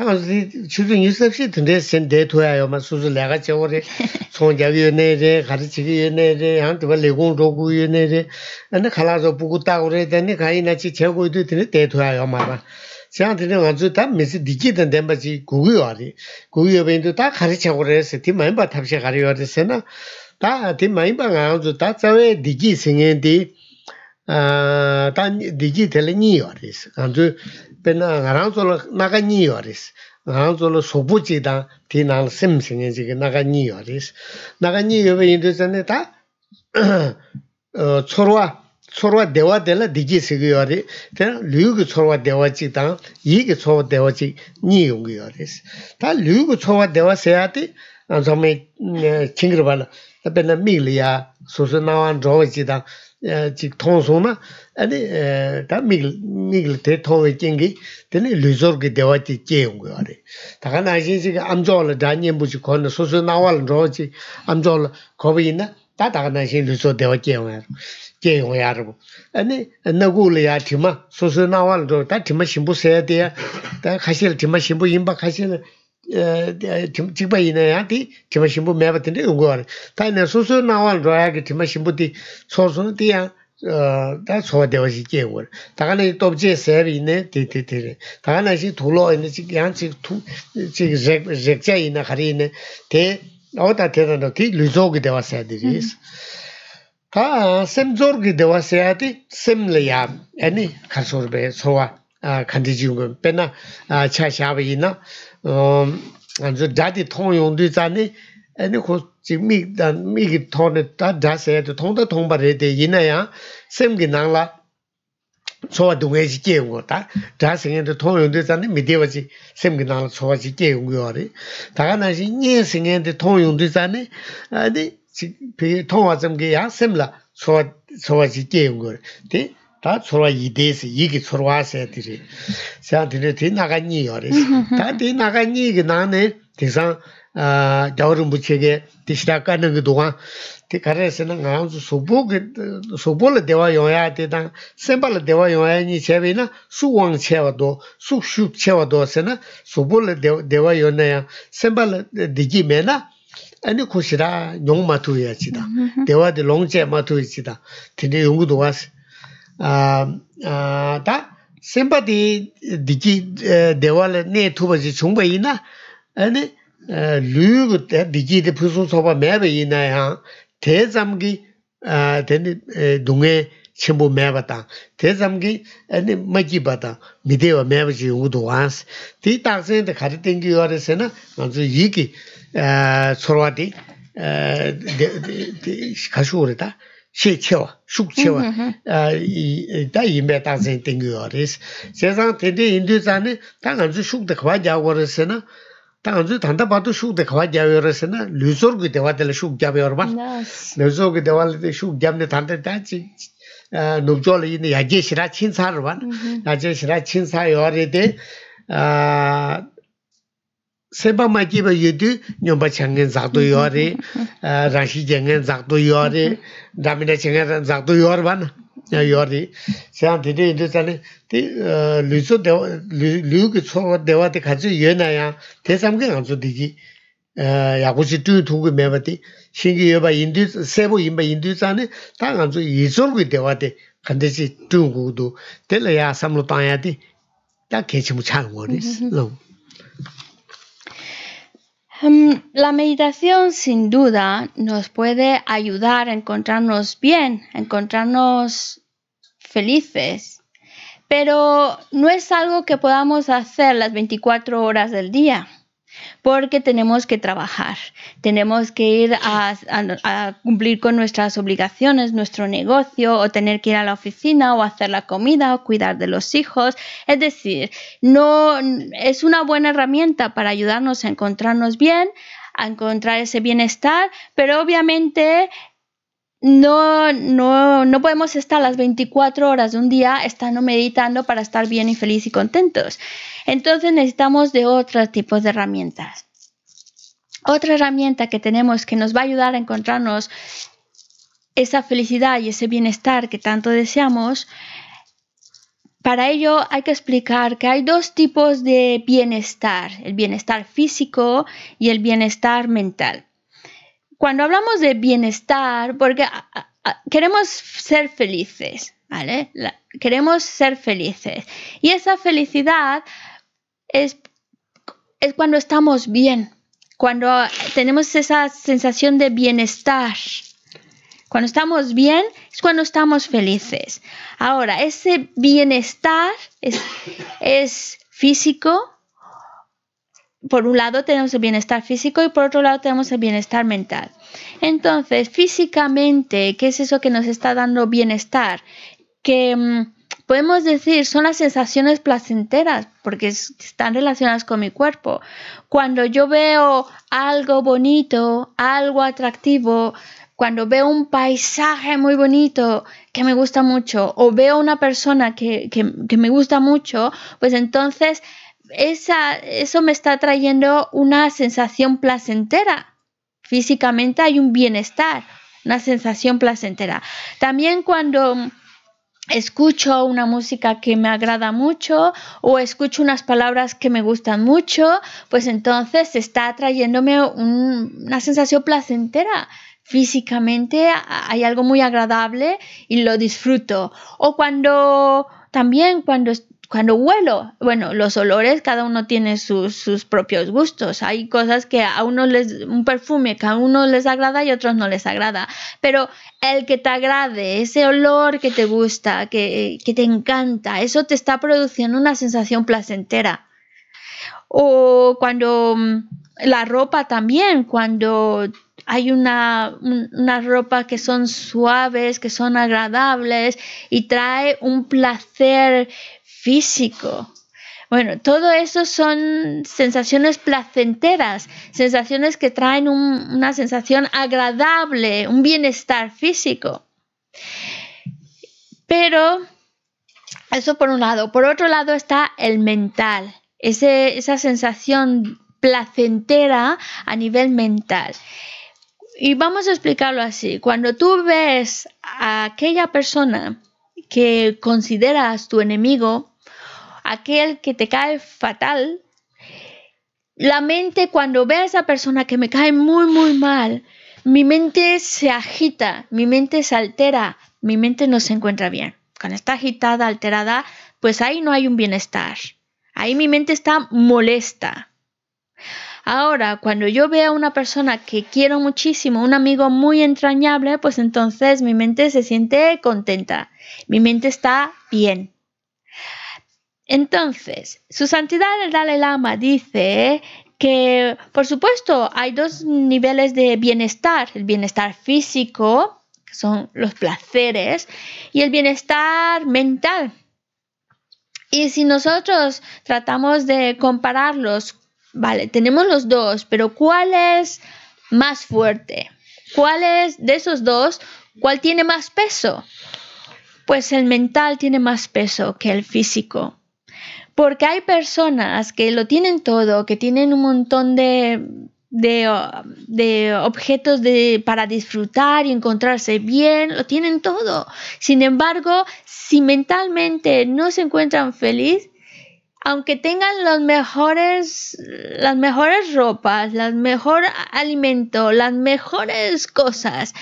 ዣዚዚዱ Bondodromos earumid-xee daratsi simi ichaqha yamayn kashung 1993 Sucos lagacha 가르치기 wanh plural body ¿ Boy yachta oo yarnay excitedEt Galp les gongamchoo ógoga yarnay 侍yikanaaxoo buhaqoo dac Mechanisms are like heu koorfी 암iganaa Sign Если 訂い he come here in past Sa其 nig, he was trying to establish your Ya Зwó hodi chaununde sthāはいaay chaakha pena ngaranzo la naga niyo aris. Ngaranzo la sobu chi dan ti nal sim singe chigi naga niyo aris. Naga niyo we indu zane ta tsorwa, [clears throat] tsorwa dewa de la digi sigi yo aris. Tena liu ki tsorwa dewa chi dan, yi ki dewa chik thong song na adi eh, ta mikil te thong e chingi teni luzor dewa ti che yungu taka na xin xin amzo la dha nyen buchi su su na wala nro chi amzo la kobi ina taka na xin luzor dewa che yungu yaro che yungu tima su su tima tima chikpa ina yaa ti chima shimbu meba tinte yungu Ta ina susu nawa raya ki chima shimbu ti sosu na ti yaa ta Ta ina Ta thulo ina khari ina te awa ta Pena ina anzu dati thong yondui zani, eni khu jik mi, mi ki thong ni ta dhasa ya tu thong ta thong bari de ina ya, sem ki nangla, tsuwa dungay chi kye ungo ta, dhasa ya tu thong yondui zani mi dewa chi, sem na 다 서로 이데스 이기 서로 와서 되리 자 되네 되 나가니 요리 [laughs] 다 되네 나가니 이게 나네 대상 아 겨울 무치게 디스라카는 그 동안 티 가르스는 나온 소볼 데와 요야테다 셈발 데와 요야니 체베나 수왕 체와도 수슈 체와도 소볼 데와 요네야 셈발 디지메나 아니 코시라 용마투야치다 데와데 [laughs] 롱제마투이치다 티데 용구도 와스 다 심바디 디기 데왈레 네 투바지 총바이나 아니 류그 때 디기데 푸순 소바 매베 이나야 대잠기 아 데니 동에 첨부 매바다 대잠기 아니 마기바다 미데와 매버지 우도 와스 디 땅생데 요레세나 먼저 이기 아 소라디 에 가슈오레다 xe qewa, mm-hmm. ah, shuk qewa, d'a yi me tingi yuwa riz. Se zang tendi zani, d'a nganzi shuk d'khwa gya wu riz s'na, d'a nganzi d'anda bado shuk riz gu d'ala shuk yuwa gu d'ala shuk yuwa सेबमा मकिबे युदु न्यम छ्याङगे जादो यारे रांशी जेंगे जादो यारे दामिना छेंगे जादो योरबान या योरदि स्यां तिते हिन्दु जाने ती लुिसो देवा लियु किछो देवा ते खाछ यनया देसामगे आंजो दिजि यागु छि टुथुगु मेबति सिगि यबा हिन्दु सेबु इंबा हिन्दु जाने तांग आंजो यिसोरगु देवा ते खन्दे छि टुंगुगु दु तेलया Em, la meditación sin duda nos puede ayudar a encontrarnos bien, a encontrarnos felices, pero no es algo que podamos hacer las 24 horas del día porque tenemos que trabajar, tenemos que ir a, cumplir con nuestras obligaciones, nuestro negocio, o tener que ir a la oficina, o hacer la comida, o cuidar de los hijos. Es decir, no es una buena herramienta para ayudarnos a encontrarnos bien, a encontrar ese bienestar, pero obviamente no, no, no podemos estar las 24 horas de un día estando meditando para estar bien y feliz y contentos. Entonces necesitamos de otros tipos de herramientas. Otra herramienta que tenemos que nos va a ayudar a encontrarnos esa felicidad y ese bienestar que tanto deseamos, para ello hay que explicar que hay dos tipos de bienestar, el bienestar físico y el bienestar mental cuando hablamos de bienestar, porque queremos ser felices, ¿vale? queremos ser felices. Y esa felicidad es, es cuando estamos bien, cuando tenemos esa sensación de bienestar. Cuando estamos bien es cuando estamos felices. Ahora, ese bienestar es, es físico, por un lado tenemos el bienestar físico y por otro lado tenemos el bienestar mental. Entonces, físicamente, ¿qué es eso que nos está dando bienestar? Que mm, podemos decir son las sensaciones placenteras porque están relacionadas con mi cuerpo. Cuando yo veo algo bonito, algo atractivo, cuando veo un paisaje muy bonito que me gusta mucho o veo una persona que me gusta mucho, pues entonces esa, eso me está trayendo una sensación placentera. Físicamente hay un bienestar, una sensación placentera. También cuando escucho una música que me agrada mucho o escucho unas palabras que me gustan mucho, pues entonces está trayéndome una sensación placentera. Físicamente hay algo muy agradable y lo disfruto. O cuando también cuando cuando huelo, bueno, los olores, cada uno tiene sus, propios gustos. Hay cosas que a unos les, un perfume que a uno les agrada y a otros no les agrada. Pero el que te agrade, ese olor que te gusta, que, te encanta, eso te está produciendo una sensación placentera. O cuando mm, la ropa también, cuando hay una, una, ropa que son suaves, que son agradables y trae un placer físico. Bueno, todo eso son sensaciones placenteras, sensaciones que traen una sensación agradable, un bienestar físico. Pero eso por un lado. Por otro lado está el mental, esa sensación placentera a nivel mental. Y vamos a explicarlo así. Cuando tú ves a aquella persona que consideras tu enemigo, aquel que te cae fatal, la mente cuando ve a esa persona que me cae muy, muy mal, mi mente se agita, mi mente se altera, mi mente no se encuentra bien. Cuando está agitada, alterada, pues ahí no hay un bienestar. Ahí mi mente está molesta. Ahora, cuando yo veo a una persona que quiero muchísimo, un amigo muy entrañable, pues entonces mi mente se siente contenta, mi mente está bien. Entonces, su santidad el Dalai Lama dice que, por supuesto, hay dos niveles de bienestar, el bienestar físico, que son los placeres, y el bienestar mental. Y si nosotros tratamos de compararlos, vale, tenemos los dos, pero ¿cuál es más fuerte? ¿Cuál es de esos dos? ¿Cuál tiene más peso? Pues el mental tiene más peso que el físico. Porque hay personas que lo tienen todo, que tienen un montón de, objetos para disfrutar y encontrarse bien, lo tienen todo. Sin embargo, si mentalmente no se encuentran feliz, aunque tengan mejores, las mejores ropas, las mejor alimento, las mejores cosas,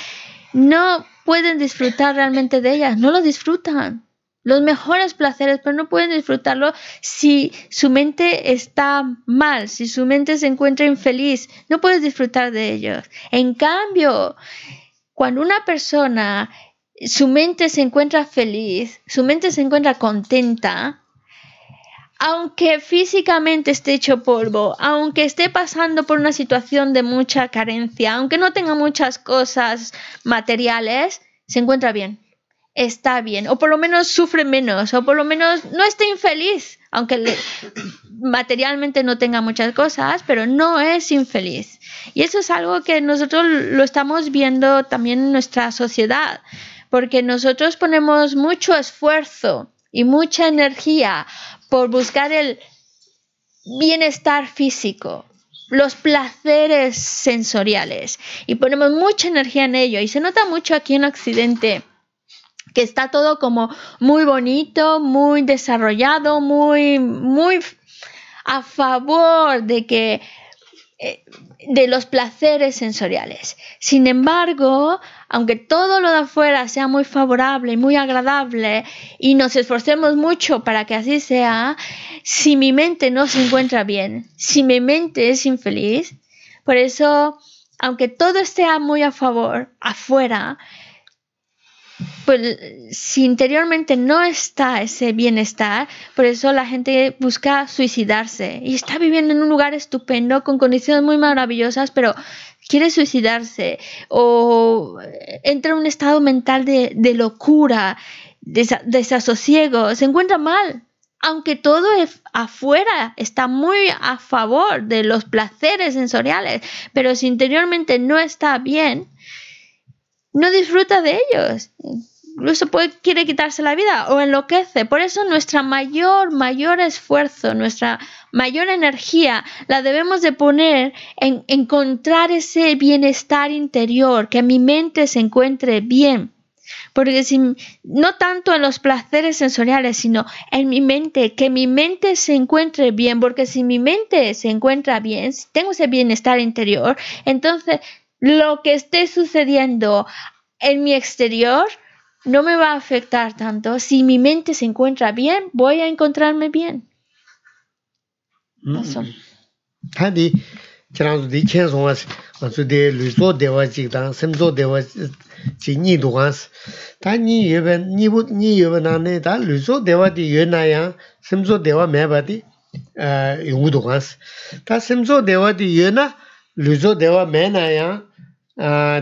no pueden disfrutar realmente de ellas, no lo disfrutan los mejores placeres, pero no pueden disfrutarlo si su mente está mal, si su mente se encuentra infeliz, no puedes disfrutar de ellos. En cambio, cuando una persona, su mente se encuentra feliz, su mente se encuentra contenta, aunque físicamente esté hecho polvo, aunque esté pasando por una situación de mucha carencia, aunque no tenga muchas cosas materiales, se encuentra bien está bien, o por lo menos sufre menos, o por lo menos no está infeliz, aunque materialmente no tenga muchas cosas, pero no es infeliz. Y eso es algo que nosotros lo estamos viendo también en nuestra sociedad, porque nosotros ponemos mucho esfuerzo y mucha energía por buscar el bienestar físico, los placeres sensoriales, y ponemos mucha energía en ello, y se nota mucho aquí en Occidente que está todo como muy bonito, muy desarrollado, muy, muy a favor de que eh, de los placeres sensoriales. Sin embargo, aunque todo lo de afuera sea muy favorable y muy agradable y nos esforcemos mucho para que así sea, si mi mente no se encuentra bien, si mi mente es infeliz, por eso, aunque todo esté muy a favor afuera, pues si interiormente no está ese bienestar, por eso la gente busca suicidarse y está viviendo en un lugar estupendo con condiciones muy maravillosas, pero quiere suicidarse o eh, entra en un estado mental de, locura, de desasosiego, se encuentra mal, aunque todo e-, afuera está muy a favor de los placeres sensoriales, pero si interiormente no está bien, no disfruta de ellos. Incluso puede, quiere quitarse la vida o enloquece. Por eso nuestra mayor, mayor esfuerzo, nuestra mayor energía la debemos de poner en encontrar ese bienestar interior, que mi mente se encuentre bien. Porque si, no tanto en los placeres sensoriales, sino en mi mente, que mi mente se encuentre bien, porque si mi mente se encuentra bien, si tengo ese bienestar interior, entonces lo que esté sucediendo en mi exterior no me va a afectar tanto. Si mi mente se encuentra bien, voy a encontrarme bien. Mm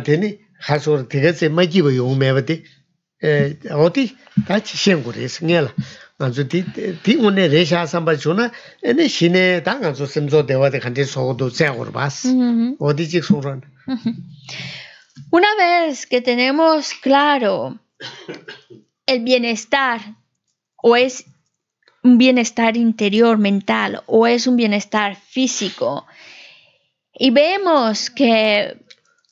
teni khasor tiga tse ma jiba yung mewa ti o ti tachi shengu resi nga la nganzu ti ti une resha samba chu ene shine ta nganzu simzo dewa de khante sogo do bas o ti Una vez que tenemos claro el bienestar o es un bienestar interior mental o es un bienestar físico y vemos que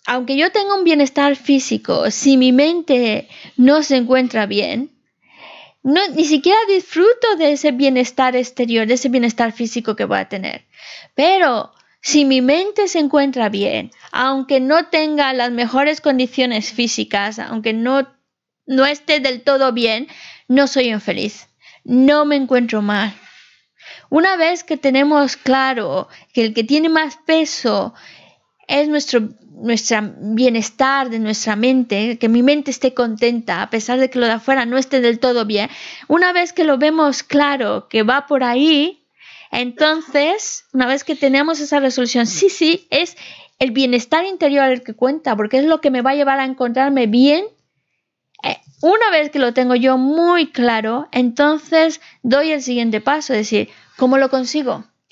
aunque yo tenga un bienestar físico, si mi mente no se encuentra bien, ni siquiera disfruto de ese bienestar exterior, de ese bienestar físico que voy a tener. Pero si mi mente se encuentra bien, aunque no tenga las mejores condiciones físicas, aunque no, no esté del todo bien, no soy infeliz, no me encuentro mal. Una vez que tenemos claro que el que tiene más peso es nuestro, nuestro bienestar de nuestra mente, que mi mente esté contenta a pesar de que lo de afuera no esté del todo bien. Una vez que lo vemos claro, que va por ahí, entonces, una vez que tenemos esa resolución, sí, sí, es el bienestar interior el que cuenta, porque es lo que me va a llevar a encontrarme bien. Eh, una vez que lo tengo yo muy claro, entonces doy el siguiente paso, es decir, ¿cómo lo consigo?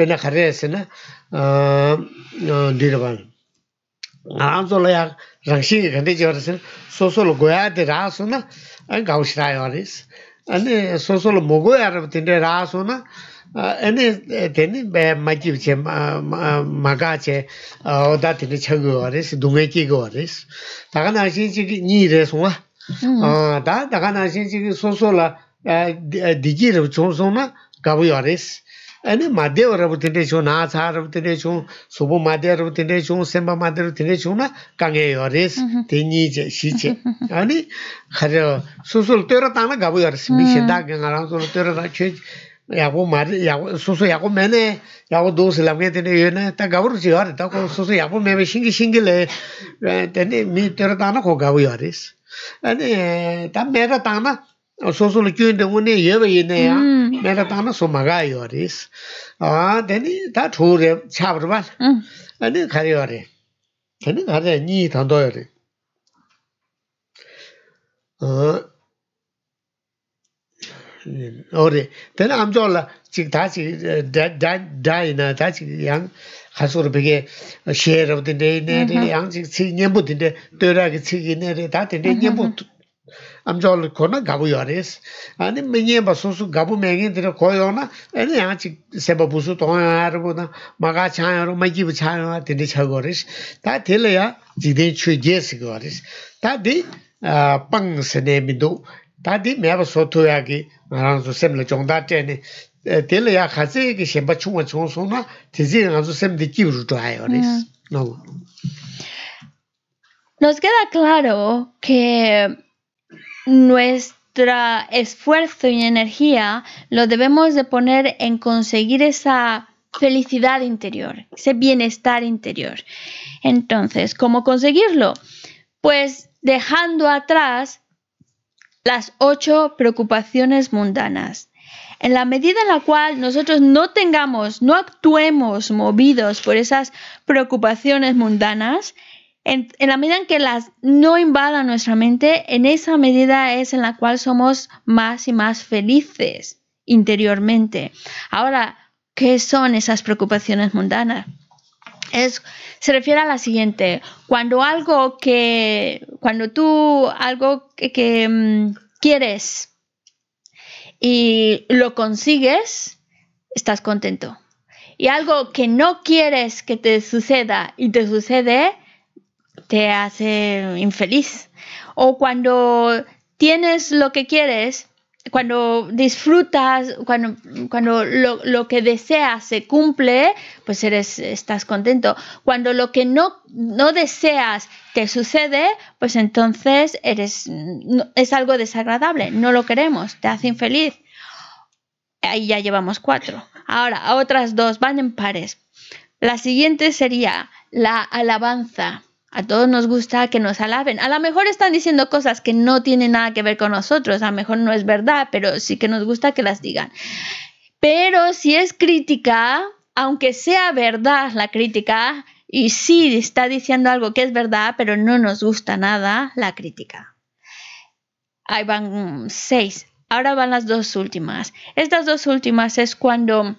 pēnā kharē sē nā dīrvā nā ān sō lō yā rāngshī kī kāntē chī wā rā sē nā sō sō lō gōyā tē rā sō nā ān gāu shirā yā wā rī sē ān sō sō lō mō gōyā rā tē nē rā sō nā ān tē nē bē mā jīv chē mā gā chē o dā tē nē chā gō wā rī sē dūngē kī gō wā rī sē 아니 마데르부티데 쇼나 사르부티데 쇼 소부 마데르부티데 쇼 셈바 마데르부티데 쇼나 강게 어레스 데니제 시체 아니 하려 수술 때로 타나 가부 어레스 미시다 게나랑 수술 때로 다체 야고 마리 야고 수수 야고 메네 야고 도스 라게 데네 요네 타 가부르 시어 타고 수수 야고 메베 싱기 싱기레 데니 미 때로 타나 고 가부 어레스 아니 담메라 타나 소소르 쿄인데 오네 예베 이네야 mērā tāna sō māgā yō rīs. Tēnī tā chū rē, chāp rūpa, tēnī khari yō rē. Tēnī khari yā nī tāntō yō rē. Yō rē, tēnī āmchō lā, chīk tā chīk dā yī na, tā chīk yāng khasū kē shē rūpa tēnī, yāng chīk chīk nyēmbū tēnī, tō rā chīk yī nē tā amchol kona gabu yores ani menye basusu gabu menye dire koyona ani ya chi seba busu to ar bu na maga cha ar ma gi bu cha ar de ni chagores ta thile ya jide chu je sigores ta di pang se ne mi do ta di me so to ya gi ran sem e, ya gi seba na sem de hmm. Nos queda claro que nuestro esfuerzo y energía lo debemos de poner en conseguir esa felicidad interior, ese bienestar interior. Entonces, ¿cómo conseguirlo? Pues dejando atrás las ocho preocupaciones mundanas. En la medida en la cual nosotros no tengamos, no actuemos movidos por esas preocupaciones mundanas, en, la medida en que las no invada nuestra mente, en esa medida es en la cual somos más y más felices interiormente. Ahora, ¿qué son esas preocupaciones mundanas? se refiere a la siguiente, cuando algo que, cuando tú algo que, mm, quieres y lo consigues, estás contento. Y algo que no quieres que te suceda y te sucede, te hace infeliz. O cuando tienes lo que quieres, cuando disfrutas, cuando, cuando lo, que deseas se cumple, pues eres, estás contento. Cuando lo que no, no deseas te sucede, pues entonces eres, es algo desagradable, no lo queremos, te hace infeliz. Ahí ya llevamos cuatro. Ahora, otras dos van en pares. La siguiente sería la alabanza. A todos nos gusta que nos alaben. A lo mejor están diciendo cosas que no tienen nada que ver con nosotros, a lo mejor no es verdad, pero sí que nos gusta que las digan. Pero si es crítica, aunque sea verdad la crítica, y sí está diciendo algo que es verdad, pero no nos gusta nada la crítica. Ahí van seis. Ahora van las dos últimas. Estas dos últimas es cuando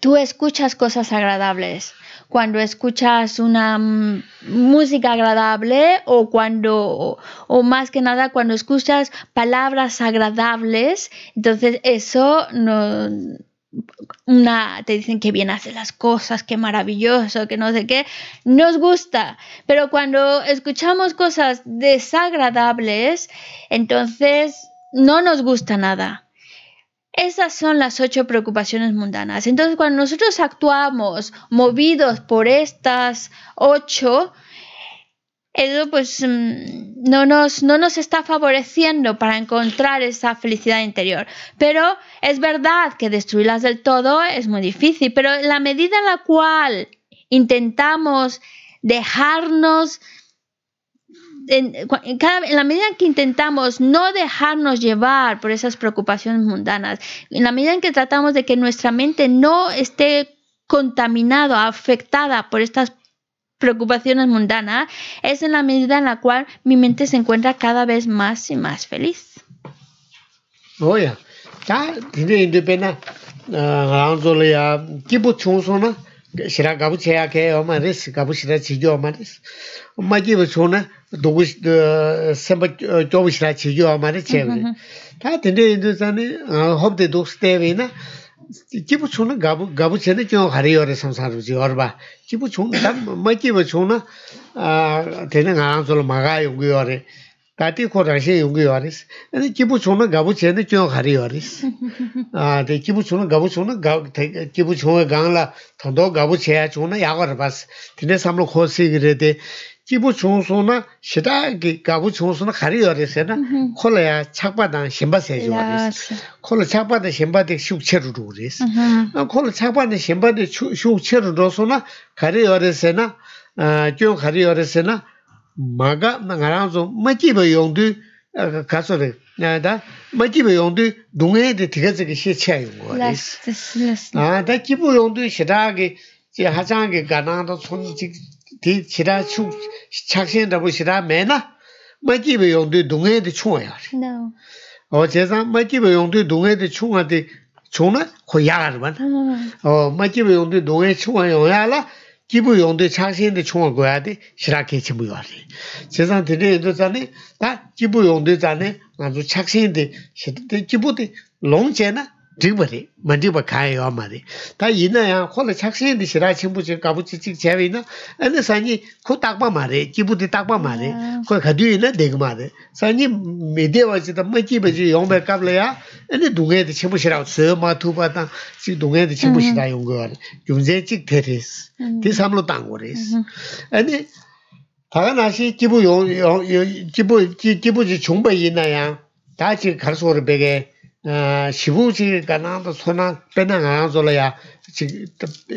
tú escuchas cosas agradables cuando escuchas una mm, música agradable o cuando, o, más que nada, cuando escuchas palabras agradables, entonces eso no una te dicen que bien hace las cosas, que maravilloso, que no sé qué, nos gusta, pero cuando escuchamos cosas desagradables, entonces no nos gusta nada. Esas son las ocho preocupaciones mundanas. Entonces, cuando nosotros actuamos movidos por estas ocho, eso pues mm, no nos, no nos está favoreciendo para encontrar esa felicidad interior. Pero es verdad que destruirlas del todo es muy difícil, pero la medida en la cual intentamos dejarnos en, cada, en, la medida que intentamos no dejarnos llevar por esas preocupaciones mundanas, en la medida en que tratamos de que nuestra mente no esté contaminada, afectada por estas preocupaciones mundanas, es en la medida en la cual mi mente se encuentra cada vez más y más feliz. Oye, ya, ah, shirā gāpu chayā kaya yaw mā rīs, gāpu shirā chīgī yaw mā rīs. Mā jī bā chūna, dōgu sāmbā shirā chīgī yaw mā rī chayabirī. Mm-hmm. tindā yindu na, chūna gāpu chayana kiyo ghari yaw rī samsāru jī yaw rībā. chūna, mā jī chūna, tindā ngā rāngzola mā gā yaw gu rī. 다티 코랑시 용기 와리스 아니 기부 총나 가부 제네 쿄 가리 와리스 아데 기부 총나 가부 총나 가 기부 총에 강라 더더 가부 제야 총나 야거 봤스 디네 삼로 코시 그래데 기부 총소나 시다 기 가부 총소나 가리 와리스나 콜라야 착바당 심바세 주 와리스 콜라 착바데 심바데 슈체루 루리스 아 콜라 심바데 슈체루 도소나 가리 와리스나 mā gā ma ngā rāṅsōṁ mā kīpa yōṅdhū kāsore mā kīpa yōṅdhū duṅgāyé de thikā tsaka shē chā yōṅgō lāsh tā shī, lāsh tā shī dā kīpa yōṅdhū shirāgī hāchāṅgī kānāṅdhā chakshīṅ rāpa shirāgī mē na mā kīpa yōṅdhū duṅgāyé de chūṅ gāyāra o chēsāṅ mā 기부 용도 차신데 총을 거야 시라케 기부 요리. 세상 되네 자네. 다 기부 용도 자네. 아주 착신데 시대 기부데 롱제나 드브리 만디바 카야 마데 타 이나야 콜라 착신디 시라 친구지 가부지 직 제위나 에네 산이 코 딱바 마레 기부디 딱바 마레 코 가디네 데그 마데 산이 메데와지 더 마키베지 용베 카블야 에네 두게디 친구시라 서마 투바다 시 두게디 친구시다 용거 용제 직 테리스 디 기부 기부 기부지 시부지 가나도 소나 빼는 안 줄어야 지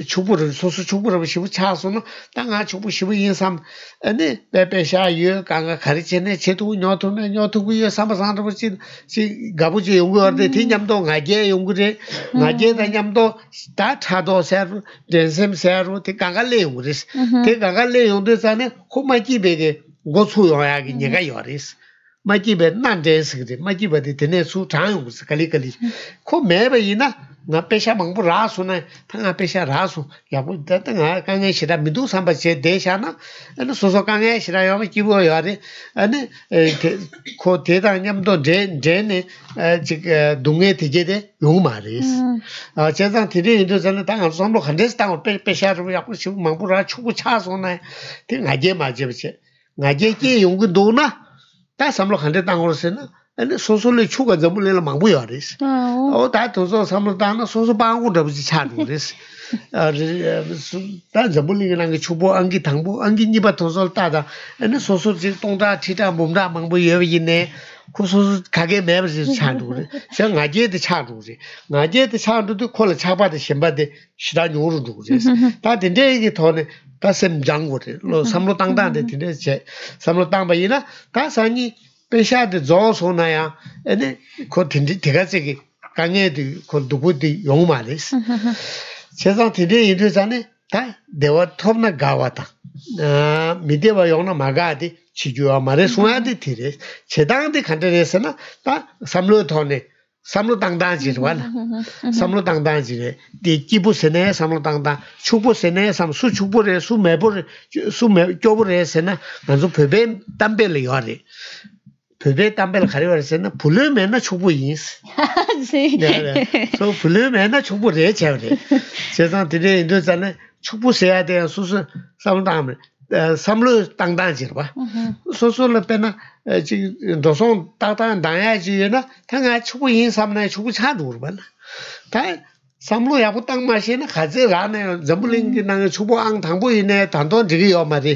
초부를 소수 초부를 시부 차수는 땅아 초부 시부 인삼 아니 배배샤 유 강가 가르치네 제도 녀토네 녀토구 유 삼삼도지 시 가부지 용거데 티냠도 가게 용거데 가게 다냠도 다 차도 세르 덴셈 세르 티 강가레 용거스 티 강가레 용데 자네 고마기 베게 고수 요야기 니가 요리스 majibe nandeen sikde, majibe de tene su chanyungu si kali kali. Ko meba ina nga pesha mangpo rasu na, ta nga pesha rasu, yabu dada nga kangen shira midu samba che desha na, ana soso kangen shira yawa kibuwa yawari, ana ko teta nyamdo dren, drenne dunge tije de yungu ma res. Che zang tiri indu zane ta nga somlo khandes tā sā mūla khantā tāngu rā sē nā ā nā sōsō nā chūka zāmbū nā nā māngbū yā rā sī ā wā tā tōsō sā mūla tā nā sōsō bāṅgū tā bā sī chā rū rā sī ā rī sū tā nā zāmbū nā ngā chū bō āṅgī tāṅ bō āṅgī nīpā tōsō tā sēm jāng wote, lō samlō tāng tāng tē tē tē, samlō tāng na, tā sāñi dewa na na, 삼로 দা জি 삼로 সামলতাং দা জি রে তি কিবু ছেনে সামলতাং দা ছুপু ছেনে সাম সু ছুপু রে সু মেবু রে সু মে কিউবু রে ছেনে গঞ্জু ফেবে টামবে লিয়ারে ফেবে টামবে লহারি রে ছেনে ফুল মে না ছুপু ইংস নে নে samlo tang tang ji rwa so so la pe na jika dosong tang tang tang ya ji yi na na na khadze zambulingi na tangbu yin na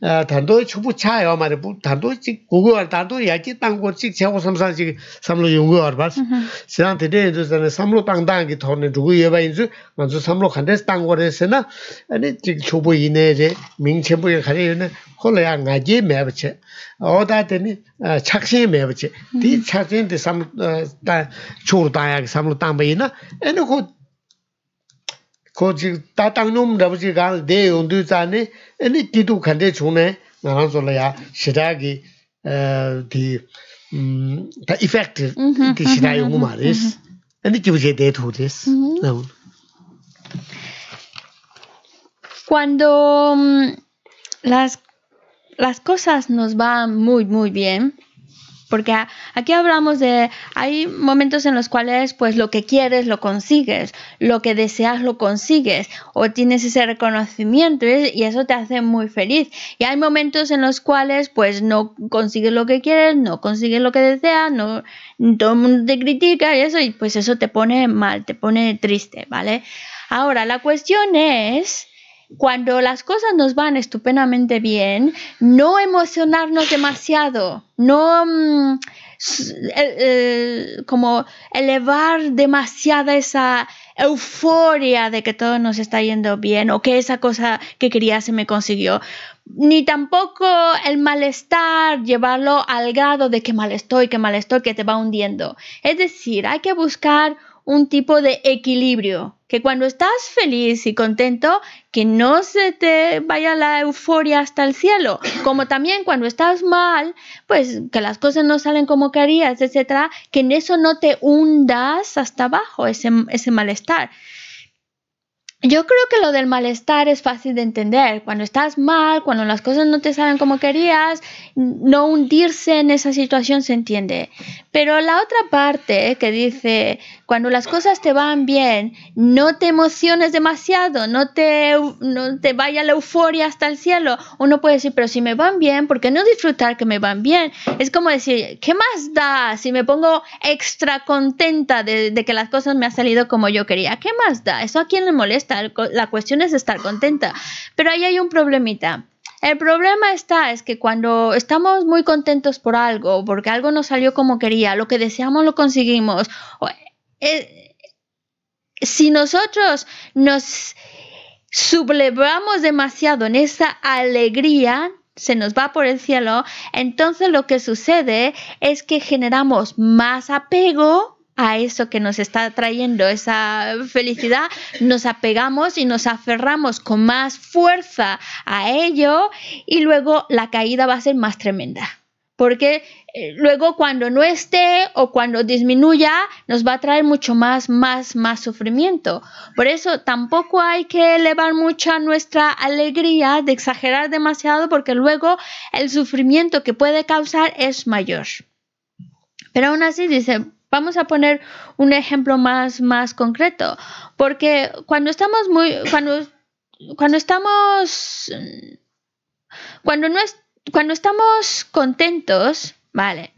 단도 초부 차요 말에 단도 지 고고 단도 야지 땅고 지 세고 삼삼지 삼로 용거 알바스 시간 되대 이제 전에 삼로 땅당기 돈에 두고 예바 인주 먼저 삼로 간데 땅고레스나 아니 지 초부 이내제 민체부에 가려는 콜라야 나지 매버체 어다더니 착신 매버체 디 착신데 삼다 초르다야 삼로 땅베이나 에노고 ko jik tatang nyum rabu jik kaan de yondu zani eni titu khande chungne nga rang zola ya shiragi di ta effect di eni de cuando las las cosas nos van muy muy bien Porque aquí hablamos de, hay momentos en los cuales pues lo que quieres lo consigues, lo que deseas lo consigues o tienes ese reconocimiento ¿eh? y eso te hace muy feliz. Y hay momentos en los cuales pues no consigues lo que quieres, no consigues lo que deseas, no, todo el mundo te critica y eso y pues eso te pone mal, te pone triste, ¿vale? Ahora, la cuestión es cuando las cosas nos van estupendamente bien, no emocionarnos demasiado, no mm, como elevar demasiada esa euforia de que todo nos está yendo bien o que esa cosa que quería se me consiguió, ni tampoco el malestar llevarlo al grado de que mal estoy, que mal estoy, que te va hundiendo. Es decir, hay que buscar un tipo de equilibrio, que cuando estás feliz y contento, que no se te vaya la euforia hasta el cielo, como también cuando estás mal, pues que las cosas no salen como querías, etcétera, que en eso no te hundas hasta abajo ese, ese malestar. Yo creo que lo del malestar es fácil de entender. Cuando estás mal, cuando las cosas no te salen como querías, no hundirse en esa situación se entiende. Pero la otra parte que dice, cuando las cosas te van bien, no te emociones demasiado, no te, no te vaya la euforia hasta el cielo. Uno puede decir, pero si me van bien, ¿por qué no disfrutar que me van bien? Es como decir, ¿qué más da si me pongo extra contenta de, que las cosas me han salido como yo quería? ¿Qué más da? Eso a quién le molesta. La cuestión es estar contenta. Pero ahí hay un problemita. El problema está es que cuando estamos muy contentos por algo, porque algo no salió como quería, lo que deseamos lo conseguimos, eh, si nosotros nos sublevamos demasiado en esa alegría, se nos va por el cielo, entonces lo que sucede es que generamos más apego a eso que nos está trayendo esa felicidad, nos apegamos y nos aferramos con más fuerza a ello y luego la caída va a ser más tremenda porque eh, luego cuando no esté o cuando disminuya nos va a traer mucho más, más, más sufrimiento. Por eso tampoco hay que elevar mucho nuestra alegría, de exagerar demasiado, porque luego el sufrimiento que puede causar es mayor. Pero aún así dice, Vamos a poner un ejemplo más, más concreto, porque cuando estamos muy, cuando, cuando estamos, cuando no, estamos, cuando estamos contentos, vale,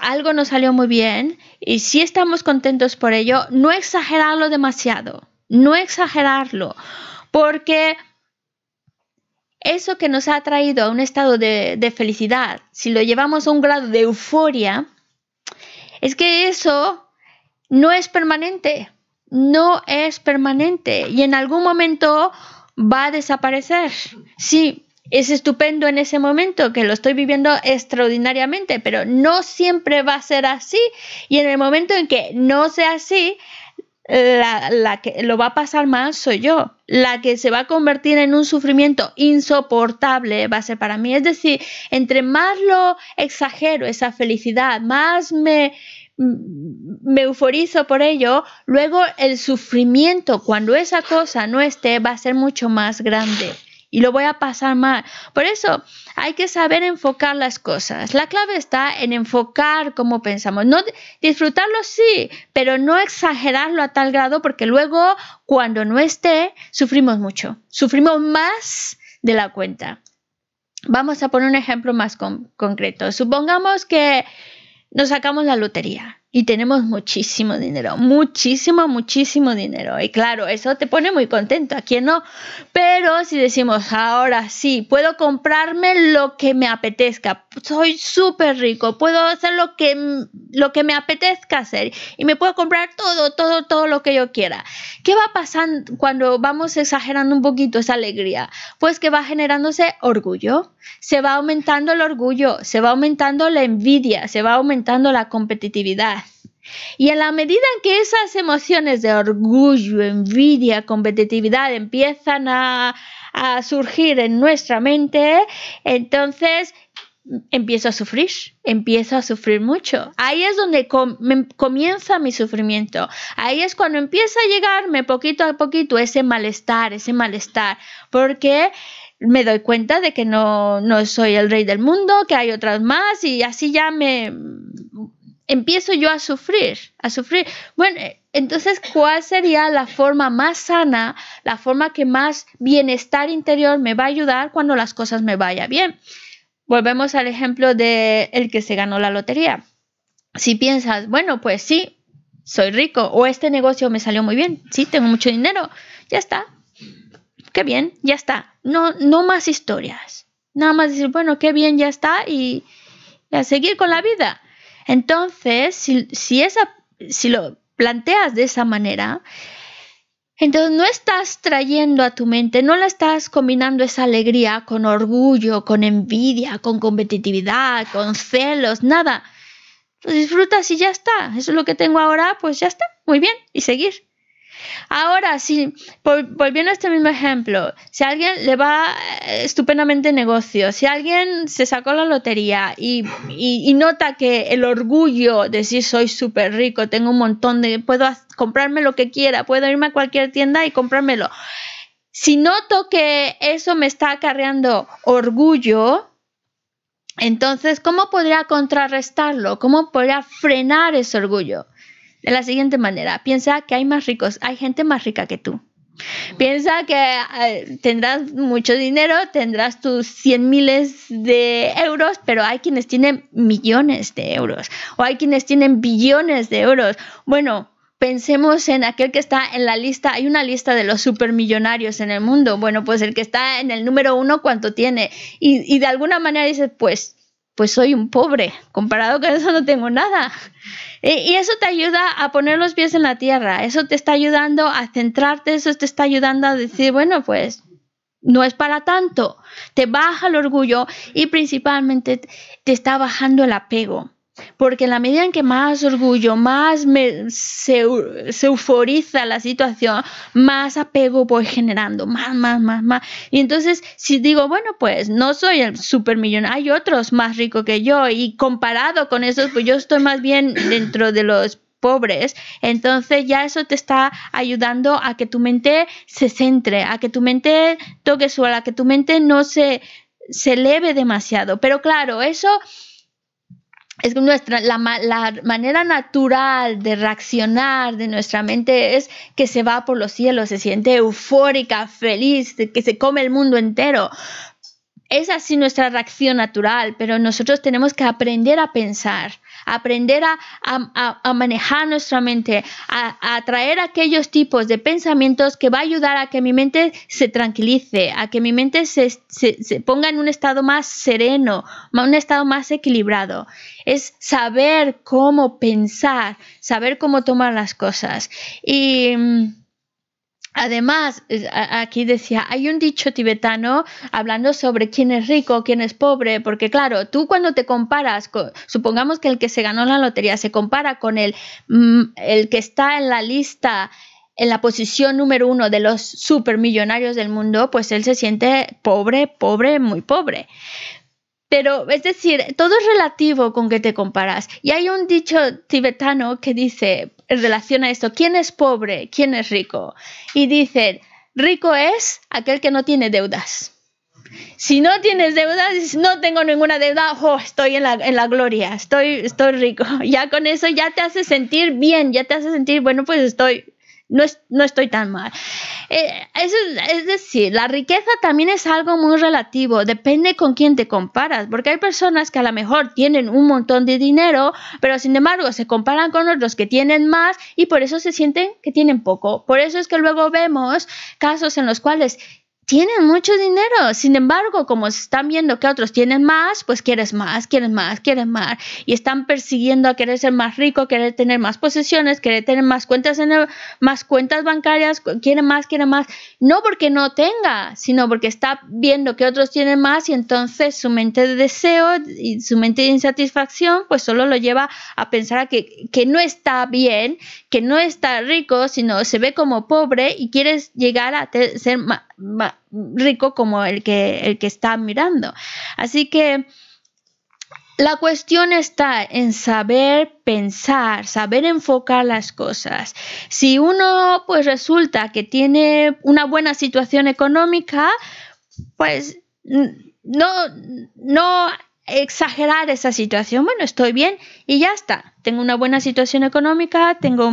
algo nos salió muy bien y si estamos contentos por ello, no exagerarlo demasiado, no exagerarlo, porque eso que nos ha traído a un estado de, felicidad, si lo llevamos a un grado de euforia, es que eso no es permanente, no es permanente y en algún momento va a desaparecer. Sí, es estupendo en ese momento, que lo estoy viviendo extraordinariamente, pero no siempre va a ser así y en el momento en que no sea así, la, que lo va a pasar más soy yo. La que se va a convertir en un sufrimiento insoportable va a ser para mí. Es decir, entre más lo exagero, esa felicidad, más me, mm, me euforizo por ello, luego el sufrimiento cuando esa cosa no esté va a ser mucho más grande y lo voy a pasar mal. Por eso hay que saber enfocar las cosas. La clave está en enfocar cómo pensamos. No disfrutarlo sí, pero no exagerarlo a tal grado porque luego cuando no esté sufrimos mucho. Sufrimos más de la cuenta. Vamos a poner un ejemplo más concreto. Supongamos que nos sacamos la lotería y tenemos muchísimo dinero, muchísimo, muchísimo dinero. Y claro, eso te pone muy contento, ¿a quién no? Pero si decimos, ahora sí, puedo comprarme lo que me apetezca, soy súper rico, puedo hacer lo que, lo que me apetezca hacer y me puedo comprar todo, todo, todo lo que yo quiera. ¿Qué va pasando cuando vamos exagerando un poquito esa alegría? Pues que va generándose orgullo, se va aumentando el orgullo, se va aumentando la envidia, se va aumentando la competitividad y en la medida en que esas emociones de orgullo, envidia, competitividad empiezan a, surgir en nuestra mente, entonces empiezo a sufrir, empiezo a sufrir mucho. Ahí es donde comienza mi sufrimiento. Ahí es cuando empieza a llegarme poquito a poquito ese malestar, ese malestar, porque me doy cuenta de que no, no soy el rey del mundo, que hay otras más y así ya me empiezo yo a sufrir, a sufrir. Bueno, entonces, ¿cuál sería la forma más sana, la forma que más bienestar interior me va a ayudar cuando las cosas me vayan bien? Volvemos al ejemplo de el que se ganó la lotería. Si piensas, bueno, pues sí, soy rico o este negocio me salió muy bien, sí, tengo mucho dinero, ya está. Qué bien, ya está. No no más historias. Nada más decir, bueno, qué bien, ya está y a seguir con la vida. Entonces, si, esa, si lo planteas de esa manera, entonces no estás trayendo a tu mente, no la estás combinando esa alegría con orgullo, con envidia, con competitividad, con celos, nada. disfrutas y ya está. Eso es lo que tengo ahora, pues ya está. Muy bien. Y seguir. Ahora, volviendo a este mismo ejemplo, si a alguien le va eh, estupendamente negocio, si alguien se sacó la lotería y, nota que el orgullo de decir soy súper rico, tengo un montón de, puedo comprarme lo que quiera, puedo irme a cualquier tienda y comprármelo. Si noto que eso me está acarreando orgullo, entonces, ¿cómo podría contrarrestarlo? ¿Cómo podría frenar ese orgullo? de la siguiente manera. Piensa que hay más ricos, hay gente más rica que tú. Piensa que eh, tendrás mucho dinero, tendrás tus 100 miles de euros, pero hay quienes tienen millones de euros o hay quienes tienen billones de euros. Bueno, pensemos en aquel que está en la lista, hay una lista de los supermillonarios en el mundo. Bueno, pues el que está en el número uno, ¿cuánto tiene? Y, y de alguna manera dices, pues, pues soy un pobre, comparado con eso no tengo nada. Y, eso te ayuda a poner los pies en la tierra, eso te está ayudando a centrarte, eso te está ayudando a decir, bueno, pues no es para tanto, te baja el orgullo y principalmente te está bajando el apego. Porque en la medida en que más orgullo, más se, euforiza la situación, más apego voy generando, más, más, más, más. Y entonces, si digo, bueno, pues no soy el supermillón, hay otros más ricos que yo, y comparado con esos, pues yo estoy más bien dentro de los pobres, entonces ya eso te está ayudando a que tu mente se centre, a que tu mente toque suelo, a que tu mente no se, se eleve demasiado. Pero claro, eso es nuestra la, manera natural de reaccionar de nuestra mente es que se va por los cielos, se siente eufórica, feliz, que se come el mundo entero. Es así nuestra reacción natural, pero nosotros tenemos que aprender a pensar aprender a, manejar nuestra mente, a, atraer aquellos tipos de pensamientos que va a ayudar a que mi mente se tranquilice, a que mi mente se, se, se ponga en un estado más sereno, un estado más equilibrado. Es saber cómo pensar, saber cómo tomar las cosas. Y mm, Además, aquí decía, hay un dicho tibetano hablando sobre quién es rico, quién es pobre, porque claro, tú cuando te comparas, supongamos que el que se ganó la lotería se compara con el, mm, el que está en la lista en la posición número uno de los supermillonarios del mundo, pues él se siente pobre, pobre, muy pobre. Pero es decir, todo es relativo con que te comparas. Y hay un dicho tibetano que dice, en relación a esto, ¿quién es pobre? ¿Quién es rico? Y dicen, rico es aquel que no tiene deudas. Si no tienes deudas, no tengo ninguna deuda, oh, estoy en la, en la, gloria, estoy, estoy rico. [laughs] Ya con eso ya te hace sentir bien, ya te hace sentir, bueno, pues estoy, no, estoy tan mal. Eh, es, decir, la riqueza también es algo muy relativo, depende con quién te comparas, porque hay personas que a lo mejor tienen un montón de dinero, pero sin embargo se comparan con otros que tienen más y por eso se sienten que tienen poco. Por eso es que luego vemos casos en los cuales tienen mucho dinero. Sin embargo, como están viendo que otros tienen más, pues quieres más, quieres más, quieres más. Y están persiguiendo a querer ser más rico, querer tener más posesiones, querer tener más cuentas, en más cuentas bancarias, quieren más, quieren más. No porque no tenga, sino porque está viendo que otros tienen más y entonces su mente de deseo y su mente de insatisfacción, pues solo lo lleva a pensar a que, que no está bien, que no está rico, sino se ve como pobre y quieres llegar a ser más rico como el que, el que está mirando. Así que la cuestión está en saber pensar, saber enfocar las cosas. Si uno pues resulta que tiene una buena situación económica, pues no, no exagerar esa situación. Bueno, estoy bien y ya está tengo una buena situación económica, tengo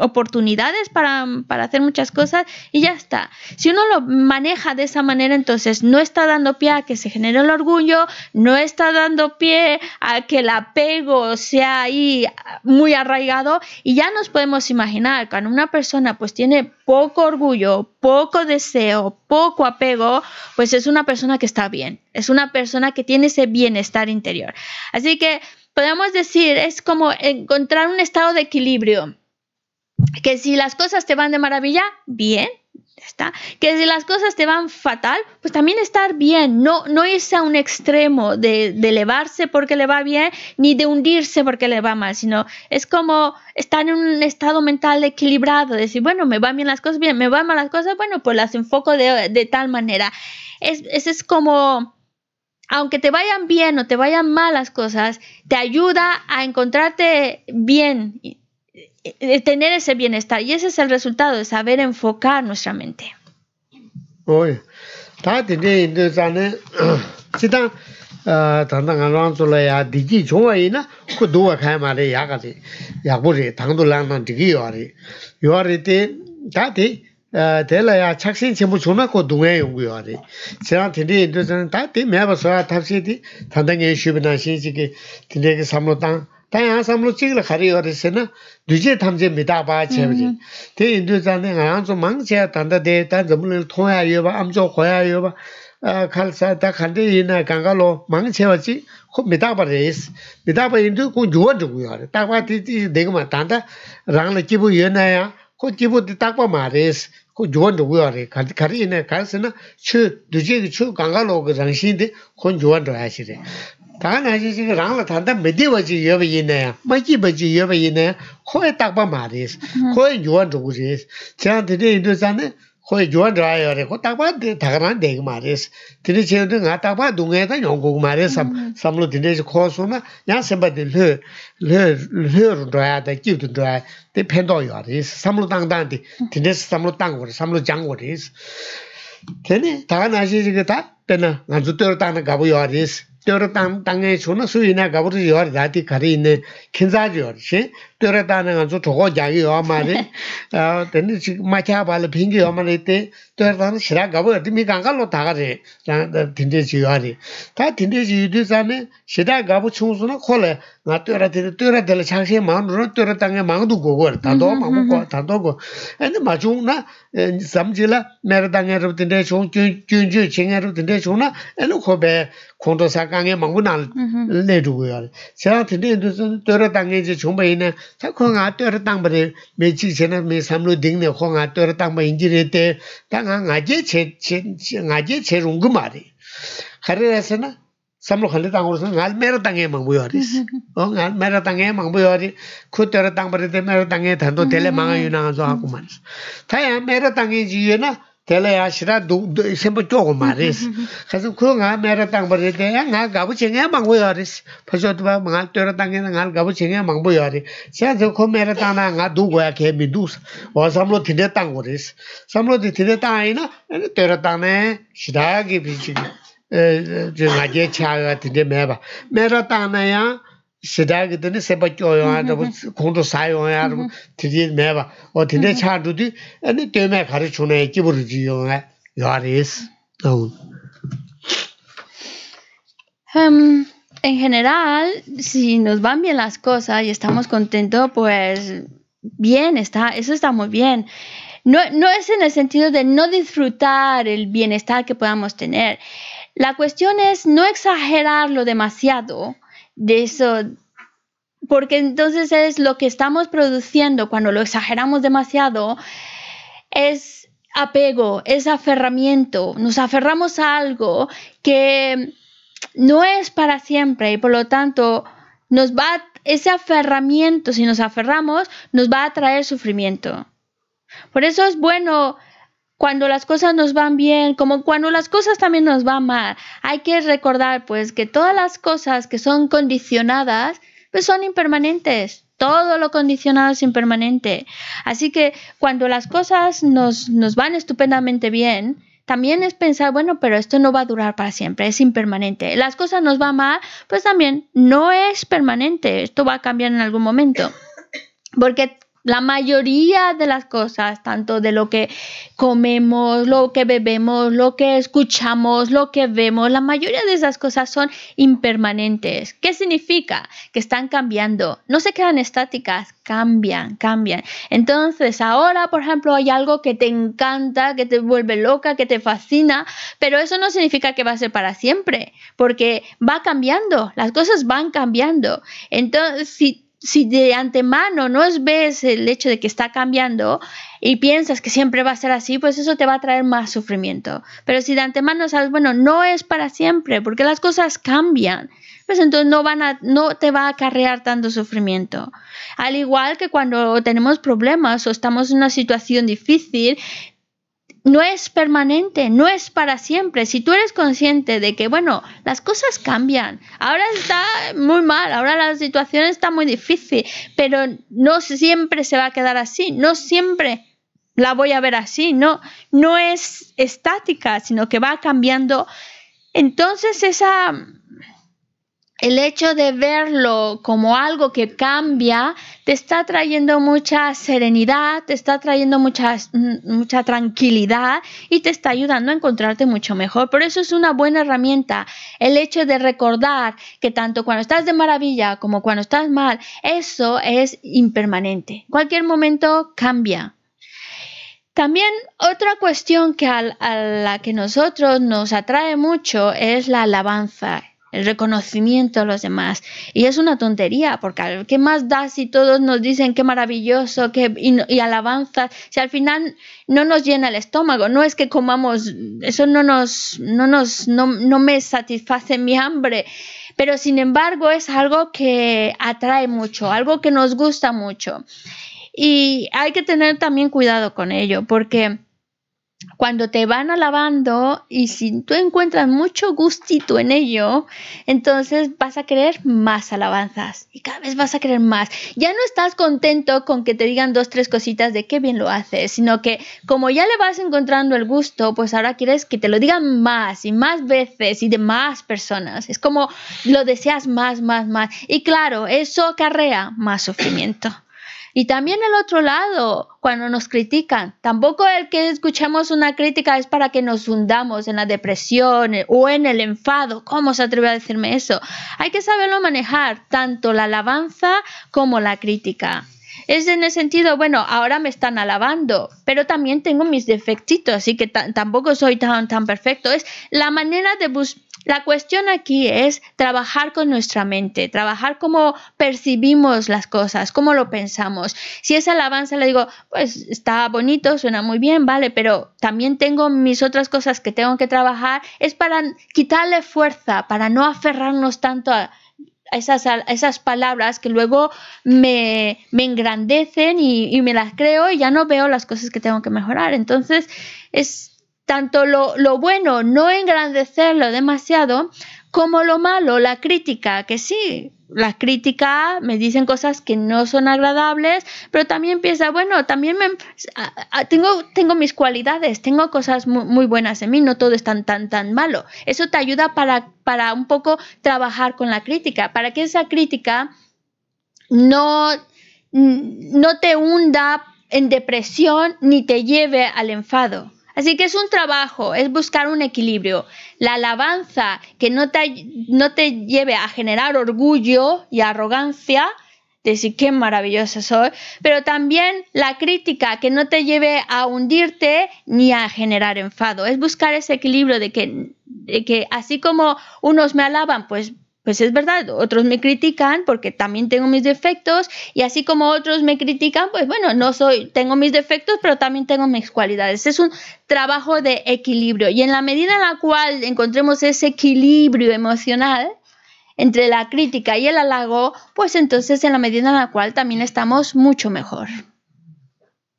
oportunidades para, hacer muchas cosas y ya está. Si uno lo maneja de esa manera, entonces no está dando pie a que se genere el orgullo, no está dando pie a que el apego sea ahí muy arraigado y ya nos podemos imaginar cuando una persona pues tiene poco orgullo, poco deseo, poco apego, pues es una persona que está bien, es una persona que tiene ese bienestar interior. Así que podemos decir, es como encontrar un estado de equilibrio. Que si las cosas te van de maravilla, bien, está. Que si las cosas te van fatal, pues también estar bien, no, no irse a un extremo de, elevarse porque le va bien, ni de hundirse porque le va mal, sino es como estar en un estado mental equilibrado, decir, bueno, me van bien las cosas, bien, me van mal las cosas, bueno, pues las enfoco de, tal manera. Ese es como aunque te vayan bien o te vayan mal las cosas, te ayuda a encontrarte bien, tener ese bienestar. Y ese es el resultado de saber enfocar nuestra mente. [clears throat] dēlā yā chakshīn chēmbū chūna kō dūngā yōnggū yō rē chērāng tēndē yīndō chāng tā tē mē bā sōyā tāpshī tī tāndā ngē shūbī nā shīn chī kē tēndē kē samlō tāng tā yā samlō chī kīla khārī yō rē sē na dūjē tām chē mē tā bā chē bā chē tē yīndō chāng tē ngā yā chō māng chē tāndā dē tā dzambu ko juwan dhugu yaari, kari ina kaisi na chu duje ki chu ganga logo rangshin khoi juwaan raa yaa re, ko takpaa takaraan dek maa res. Tine chee yaa ngaa takpaa dungaay taa nyong kuk maa res, samlo mm-hmm. tine chee khoa suu naa, yaa sembaa di lhe, lhe, lhe run raa yaa taa, kiw tun raa yaa, di pendo samlo tang tang di, mm-hmm. tine chee samlo tang kuk samlo jang tōra tāng tāng āñi chūna sū yīnā gāburu yuwar dhāti kari yīnā kīnzā yuwar shīn tōra tāng āñi chū tōgō jāgi yuwar māri tēnī mācchā pāla pīngi yuwar māri tē tōra tāng shirā gāburu tī mī lō tāgā rī rī tā dhī shirā nga tuyara tere, tuyara maang, rung tuyara maang du gogo wara, maang kwa, tando kwa. Ani ma chung na, samji la, rup tinte chung, kyun chu chingi rup tinte chung na, ani kho pe, kondo maang ku naan Chirang chung kho nga nga nga nga je che, nga je che maari. samlo khale ta ngor sang ngal mera tang e mang bu yaris o ngal mera tang e mang bu yari khu ter tang bar de mera tang e than do tele mang yu na zo ha ku man ta ya mera tang e ji ye na tele ya shira du sem bu jog ma res khaz khu nga mera tang nga je chaga tinte meba. Mera tangna ya shidaagi tinte seba kyo yuwa, kundu sa yuwa ya tinte meba. O tinte chadu di, ane tyo me khari chuna ya kiburu ji yuwa yuwa res. en general, si nos van bien las cosas y estamos contentos, pues bien, está, eso está muy bien. No, no es en el sentido de no disfrutar el bienestar que podamos tener. La cuestión es no exagerarlo demasiado, de eso, porque entonces es lo que estamos produciendo cuando lo exageramos demasiado, es apego, es aferramiento, nos aferramos a algo que no es para siempre y por lo tanto nos va ese aferramiento, si nos aferramos, nos va a traer sufrimiento. Por eso es bueno cuando las cosas nos van bien, como cuando las cosas también nos van mal. Hay que recordar pues que todas las cosas que son condicionadas pues son impermanentes. Todo lo condicionado es impermanente. Así que cuando las cosas nos, nos van estupendamente bien, también es pensar, bueno, pero esto no va a durar para siempre, es impermanente. Las cosas nos van mal, pues también no es permanente, esto va a cambiar en algún momento. Porque la mayoría de las cosas, tanto de lo que comemos, lo que bebemos, lo que escuchamos, lo que vemos, la mayoría de esas cosas son impermanentes. ¿Qué significa? Que están cambiando, no se quedan estáticas, cambian, cambian. Entonces, ahora, por ejemplo, hay algo que te encanta, que te vuelve loca, que te fascina, pero eso no significa que va a ser para siempre, porque va cambiando, las cosas van cambiando. Entonces, si si de antemano no ves el hecho de que está cambiando y piensas que siempre va a ser así, pues eso te va a traer más sufrimiento. Pero si de antemano sabes, bueno, no es para siempre, porque las cosas cambian, pues entonces no, van a, no te va a acarrear tanto sufrimiento. Al igual que cuando tenemos problemas o estamos en una situación difícil, no es permanente, no es para siempre. Si tú eres consciente de que, bueno, las cosas cambian, ahora está muy mal, ahora la situación está muy difícil, pero no siempre se va a quedar así, no siempre la voy a ver así, no, no es estática, sino que va cambiando. Entonces esa el hecho de verlo como algo que cambia te está trayendo mucha serenidad, te está trayendo mucha, mm, mucha tranquilidad y te está ayudando a encontrarte mucho mejor. Por eso es una buena herramienta el hecho de recordar que tanto cuando estás de maravilla como cuando estás mal, eso es impermanente. Cualquier momento cambia. También otra cuestión que a la que nosotros nos atrae mucho es la alabanza el reconocimiento a los demás. Y es una tontería, porque ¿qué más da si todos nos dicen qué maravilloso y, y alabanza? Si al final no nos llena el estómago, no es que comamos, eso no nos, no nos, no me satisface mi hambre. Pero sin embargo es algo que atrae mucho, algo que nos gusta mucho. Y hay que tener también cuidado con ello, porque cuando te van alabando y si tú encuentras mucho gustito en ello, entonces vas a querer más alabanzas y cada vez vas a querer más. Ya no estás contento con que te digan dos, tres cositas de qué bien lo haces, sino que como ya le vas encontrando el gusto, pues ahora quieres que te lo digan más y más veces y de más personas. Es como lo deseas más, más, más. Y claro, eso acarrea más sufrimiento. Y también el otro lado, cuando nos critican, tampoco el que escuchemos una crítica es para que nos hundamos en la depresión o en el enfado. ¿Cómo se atreve a decirme eso? Hay que saberlo manejar, tanto la alabanza como la crítica. Es en el sentido, bueno, ahora me están alabando, pero también tengo mis defectitos, así que tampoco soy tan, tan perfecto. Es la manera de La cuestión aquí es trabajar con nuestra mente, trabajar cómo percibimos las cosas, cómo lo pensamos. Si es alabanza, le digo, pues está bonito, suena muy bien, vale, pero también tengo mis otras cosas que tengo que trabajar. Es para quitarle fuerza, para no aferrarnos tanto a, esas, esas palabras que luego me, me engrandecen y, y, me las creo y ya no veo las cosas que tengo que mejorar. Entonces es tanto lo, lo bueno no engrandecerlo demasiado como lo malo, la crítica, que sí, la crítica, me dicen cosas que no son agradables, pero también piensa, bueno, también tengo, mis cualidades, tengo cosas muy, buenas en mí, no todo es tan, tan, malo. Eso te ayuda para, para un poco trabajar con la crítica, para que esa crítica no, no te hunda en depresión ni te lleve al enfado. Así que es un trabajo, es buscar un equilibrio. La alabanza que no te, no te lleve a generar orgullo y arrogancia, de decir qué maravillosa soy, pero también la crítica que no te lleve a hundirte ni a generar enfado. Es buscar ese equilibrio de que, de que así como unos me alaban, pues pues es verdad, otros me critican porque también tengo mis defectos y así como otros me critican, pues bueno, no soy, tengo mis defectos, pero también tengo mis cualidades. Es un trabajo de equilibrio y en la medida en la cual encontremos ese equilibrio emocional entre la crítica y el halago, pues entonces en la medida en la cual también estamos mucho mejor.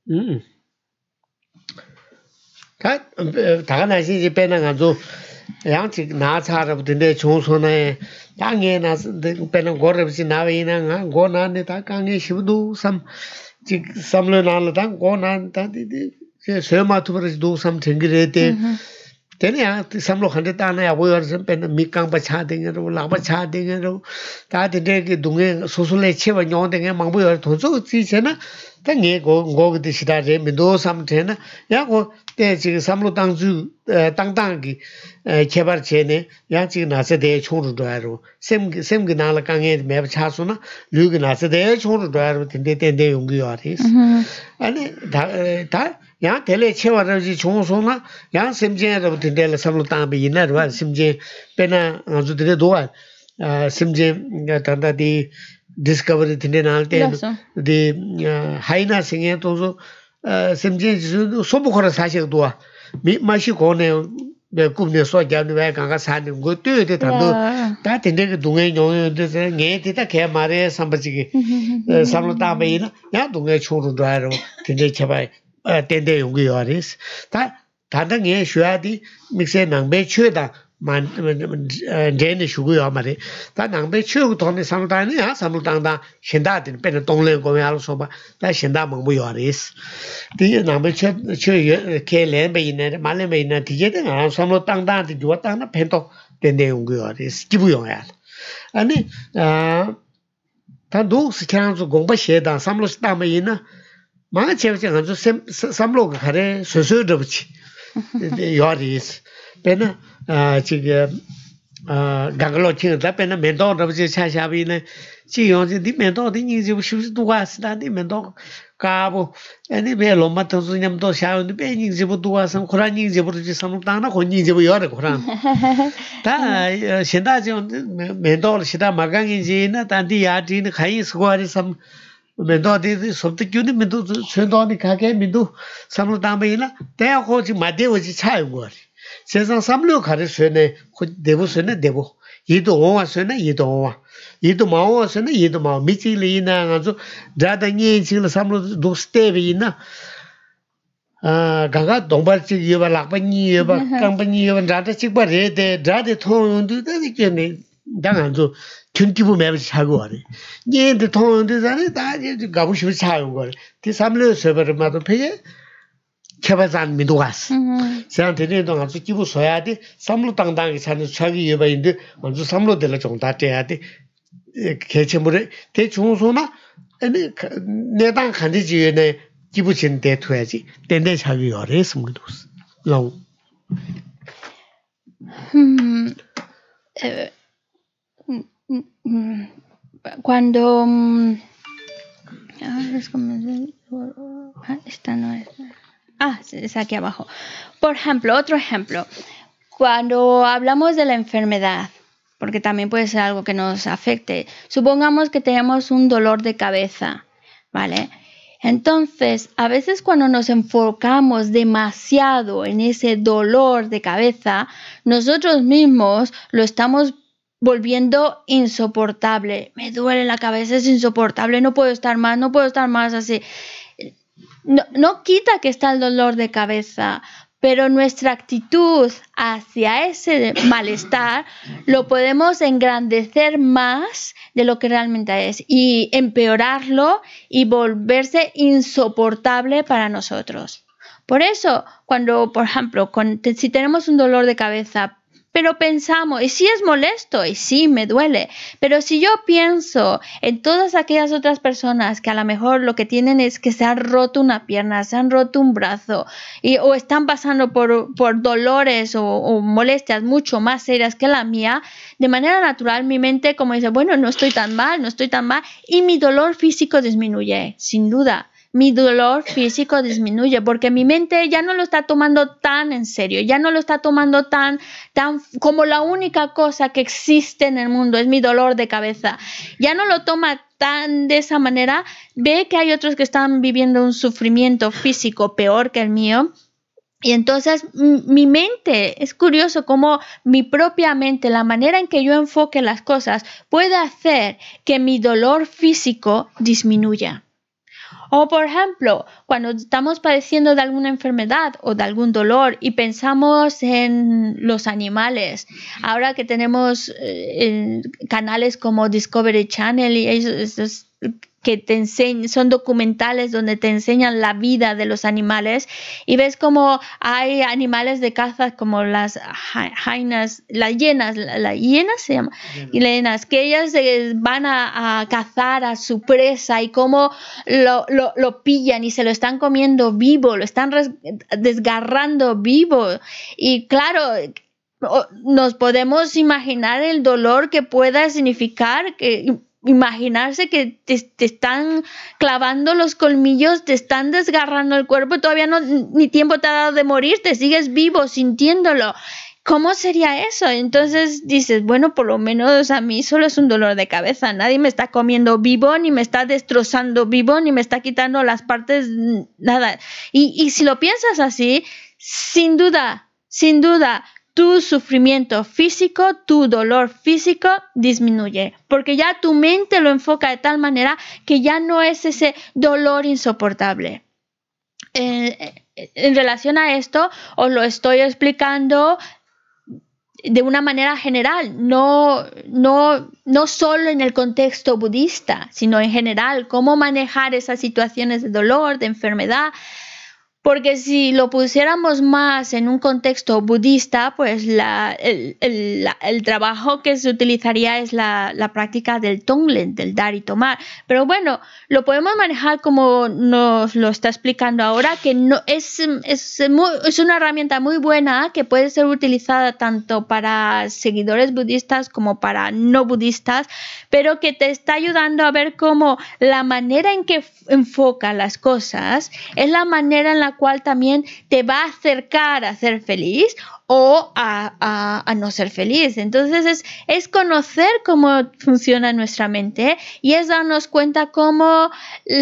Mm. Eh, yāng chī nā chārab tindē chōng sō nā yā, yā ngē nā sī, pēnā gō rab sī nā wē yī nā ngā, gō nā nē tā kā ngē shib dō sam, chī sam lō nā lō tā, gō nā tā tī tī, sē mā chī dō sam tēngi tē, tēnā yā, pēnā rō, rō, tā kī chī chē tā ngē gō ngō gō tī shidā rē mi ndō sām tē na yā gō tē chī kī sām lō tāng zū tāng tāng kī kē bār chē nē yā chī kī nā sē tē chōng rū dō yā rō sēm kī nā na lū kī nā sē tē na discovery thinde nal te de haina singe to so uh, simje so bu khora sa chek duwa mi ma shi ko ne be kum ne so ja ne ba ka ga sa ne go tu de ta do ta tin de du nge nyo de se nge ti ta ke ma re sam ba chi ge [laughs] uh, sa lo ta ba yi na ya du nge chu ru da ro tin de che ba uh, ten de ma njeni shukuyo ma rin ta ngang bhe chwe wu tongne samlok tang tang shen da di rin, bhe na tongleng kong ya rin soba ta shen da mong mu ya rin is di ngang bhe chwe kye lenba yin na, ma lenba yin na di kye di ngang samlok tang tang di diwa tang na pen tok [laughs] chige gaglo chi da pe na mendo da bje cha cha bi ne chi yo ji di mendo di ni ji shu du wa sa di mendo ka bo ani be lo ma ta su nyam to sha yo di pe ni ji bu du wa sam khura ni ji bu ji sam ta na khon ni mendo di mendo di ni mendo ni mendo 세상 Sáng 가르 Léw Khá Ré Sué Né, Khut Débú Sué Né Débú, Yé Dŏ Óng Á Sué Né, Yé Dŏ Óng Á, Yé Dŏ Má Óng Á Sué Né, Yé Dŏ Má Óng Á, Mí Chí Kí Lé Yé Náng Á Chú, Dhrá Dha Ngé Ngé Chí Kí Lé Sám Lé Dŏ kyaba zan mindu gas. Siyang tenen dung anzu kibu soya di samlu tangdangi chani chagi yeba indi anzu samlu Cuando es como... Ah, esta no es... Ah, es aquí abajo. Por ejemplo, otro ejemplo. Cuando hablamos de la enfermedad, porque también puede ser algo que nos afecte. Supongamos que tenemos un dolor de cabeza, ¿vale? Entonces, a veces cuando nos enfocamos demasiado en ese dolor de cabeza, nosotros mismos lo estamos volviendo insoportable. Me duele la cabeza, es insoportable, no puedo estar más, no puedo estar más así no, quita que está el dolor de cabeza, pero nuestra actitud hacia ese malestar lo podemos engrandecer más de lo que realmente es y empeorarlo y volverse insoportable para nosotros. Por eso, cuando, por ejemplo, si tenemos un dolor de cabeza, pero pensamos, y sí es molesto, y sí me duele, pero si yo pienso en todas aquellas otras personas que a lo mejor lo que tienen es que se han roto una pierna, se han roto un brazo, y, o están pasando por, por dolores o, o molestias mucho más serias que la mía, de manera natural mi mente como dice, bueno, no estoy tan mal, no estoy tan mal, y mi dolor físico disminuye, sin duda mi dolor físico disminuye porque mi mente ya no lo está tomando tan en serio, ya no lo está tomando tan, tan como la única cosa que existe en el mundo es mi dolor de cabeza. Ya no lo toma tan de esa manera, ve que hay otros que están viviendo un sufrimiento físico peor que el mío. Y entonces mi mente, es curioso cómo mi propia mente, la manera en que yo enfoque las cosas, puede hacer que mi dolor físico disminuya. O por ejemplo, cuando estamos padeciendo de alguna enfermedad o de algún dolor y pensamos en los animales, ahora que tenemos eh, canales como Discovery Channel y eso que te enseñan, son documentales donde te enseñan la vida de los animales y ves como hay animales de caza como las jainas, las hienas, la hienas se llama, hienas, que ellas van a, cazar a su presa y cómo lo, lo, lo, pillan y se lo están comiendo vivo, lo están desgarrando vivo y claro, nos podemos imaginar el dolor que pueda significar que imaginarse que te, están clavando los colmillos, te están desgarrando el cuerpo, todavía no ni tiempo te ha dado de morir, te sigues vivo sintiéndolo. ¿Cómo sería eso? Entonces dices, bueno, por lo menos a mí solo es un dolor de cabeza, nadie me está comiendo vivo, ni me está destrozando vivo, ni me está quitando las partes, nada. Y, y si lo piensas así, sin duda, sin duda, tu sufrimiento físico, tu dolor físico disminuye, porque ya tu mente lo enfoca de tal manera que ya no es ese dolor insoportable. Eh, eh, en relación a esto, os lo estoy explicando de una manera general, no, no, no solo en el contexto budista, sino en general, cómo manejar esas situaciones de dolor, de enfermedad, porque si lo pusiéramos más en un contexto budista, pues la, el, trabajo que se utilizaría es la, práctica del tonglen, del dar y tomar. Pero bueno, lo podemos manejar como nos lo está explicando ahora, que no, es, es, es una herramienta muy buena que puede ser utilizada tanto para seguidores budistas como para no budistas, pero que te está ayudando a ver cómo la manera en que enfoca las cosas es la manera en la cual también te va a acercar a ser feliz o a, no ser feliz. Entonces es, conocer cómo funciona nuestra mente y es darnos cuenta cómo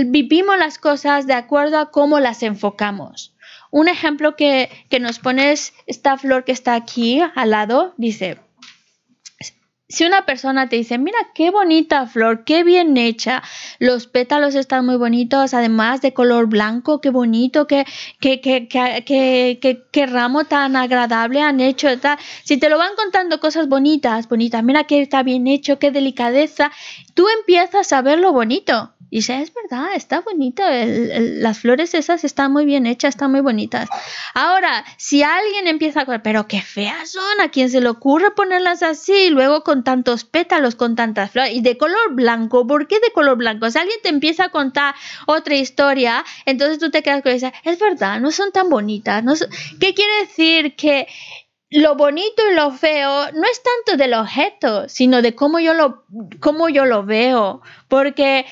vivimos las cosas de acuerdo a cómo las enfocamos. Un ejemplo que, que nos pones, esta flor que está aquí al lado, dice, si una persona te dice, mira qué bonita flor, qué bien hecha, los pétalos están muy bonitos, además de color blanco, qué bonito, qué, qué, qué, qué ramo tan agradable han hecho, Si te lo van contando cosas bonitas, bonitas, mira qué está bien hecho, qué delicadeza, tú empiezas a ver lo bonito. Y dice, es verdad, está bonito las flores esas están muy bien hechas, están muy bonitas. Ahora, si alguien empieza a pero qué feas son, a quien se le ocurre ponerlas así, luego con tantos pétalos, con tantas flores, y de color blanco, ¿por qué de color blanco? Si alguien te empieza a contar otra historia, entonces tú te quedas con esa, es verdad, no son tan bonitas. ¿Qué quiere decir que lo bonito y lo feo no es tanto del objeto, sino de cómo yo lo, cómo yo lo veo? Porque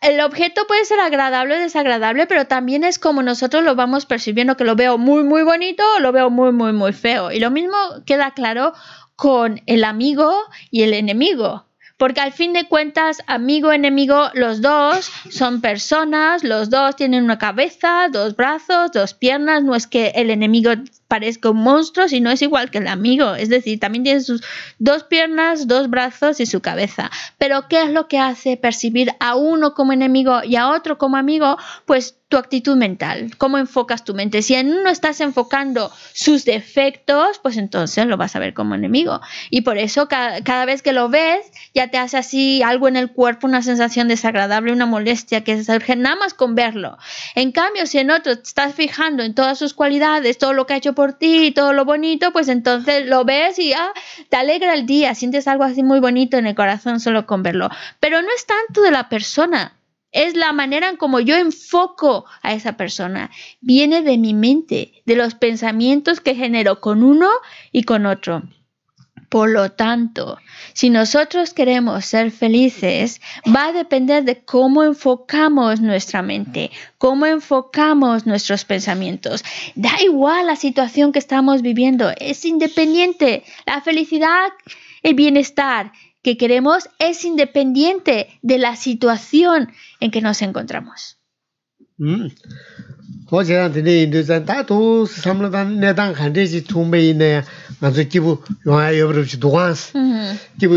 el objeto puede ser agradable o desagradable, pero también es como nosotros lo vamos percibiendo, que lo veo muy, muy bonito o lo veo muy, muy, muy feo. Y lo mismo queda claro con el amigo y el enemigo. Porque al fin de cuentas, amigo, enemigo, los dos son personas, los dos tienen una cabeza, dos brazos, dos piernas, no es que el enemigo parezca un monstruo si no es igual que el amigo. Es decir, también tiene sus dos piernas, dos brazos y su cabeza. Pero ¿qué es lo que hace percibir a uno como enemigo y a otro como amigo? Pues tu actitud mental, cómo enfocas tu mente. Si en uno estás enfocando sus defectos, pues entonces lo vas a ver como enemigo. Y por eso cada, vez que lo ves, ya te hace así algo en el cuerpo, una sensación desagradable, una molestia que surge nada más con verlo. En cambio, si en otro estás fijando en todas sus cualidades, todo lo que ha hecho por y todo lo bonito, pues entonces lo ves y ah, te alegra el día, sientes algo así muy bonito en el corazón solo con verlo. Pero no es tanto de la persona, es la manera en como yo enfoco a esa persona. Viene de mi mente, de los pensamientos que genero con uno y con otro. Por lo tanto, si nosotros queremos ser felices, va a depender de cómo enfocamos nuestra mente, cómo enfocamos nuestros pensamientos. Da igual la situación que estamos viviendo, es independiente. La felicidad, el bienestar que queremos es independiente de la situación en que nos encontramos. Mm. 고제한테 인도산 다도 삼람단 내단 간데지 투메이네 맞아 기부 요아 여버지 도관스 기부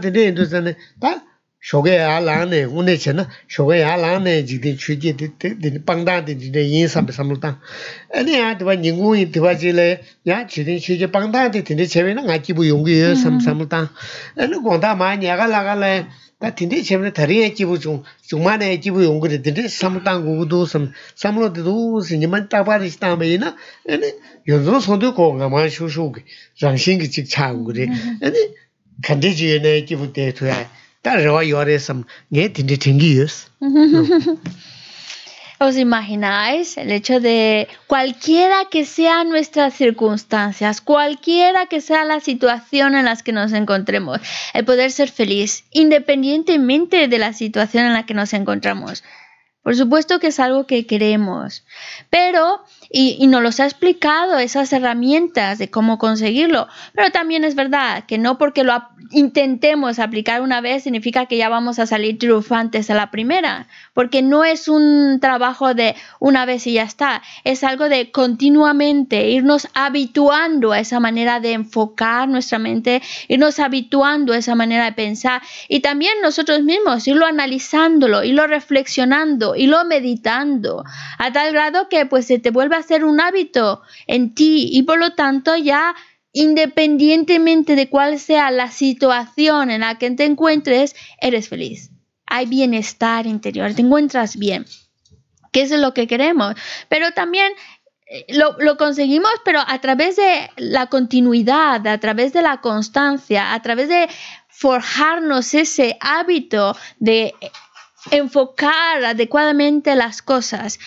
tene yendu sanne, ta shoge ya lanne, une che na, shoge ya lanne jikde chuje dine pangdaan dine dine yin sambe samlutang. Ani ya yin diba zile, ya Ani gongda maa nyaga laga la, ta dine chewe na tari ya jibu chung, chungma na ya [laughs] ¿Os imagináis el hecho de cualquiera que sean nuestras circunstancias, cualquiera que sea la situación en la que nos encontremos, el poder ser feliz, independientemente de la situación en la que nos encontramos? Por supuesto que es algo que queremos, pero y, nos los ha explicado esas herramientas de cómo conseguirlo. Pero también es verdad que no porque lo intentemos aplicar una vez significa que ya vamos a salir triunfantes a la primera, porque no es un trabajo de una vez y ya está, es algo de continuamente irnos habituando a esa manera de enfocar nuestra mente, irnos habituando a esa manera de pensar y también nosotros mismos irlo analizándolo, irlo reflexionando, y irlo meditando, a tal grado que pues se te vuelve Hacer ser un hábito en ti y por lo tanto ya independientemente de cuál sea la situación en la que te encuentres, eres feliz. Hay bienestar interior, te encuentras bien, que es lo que queremos. Pero también eh, lo, lo, conseguimos, pero a través de la continuidad, a través de la constancia, a través de forjarnos ese hábito de enfocar adecuadamente las cosas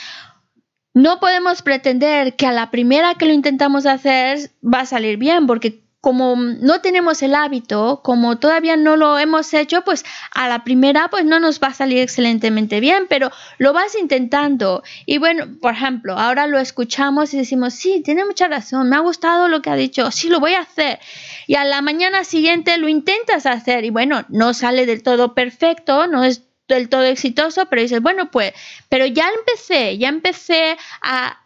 no podemos pretender que a la primera que lo intentamos hacer va a salir bien, porque como no tenemos el hábito, como todavía no lo hemos hecho, pues a la primera pues no nos va a salir excelentemente bien, pero lo vas intentando. Y bueno, por ejemplo, ahora lo escuchamos y decimos, sí, tiene mucha razón, me ha gustado lo que ha dicho, sí, lo voy a hacer. Y a la mañana siguiente lo intentas hacer y bueno, no sale del todo perfecto, no es del todo exitoso, pero dices, bueno, pues, pero ya empecé, ya empecé a,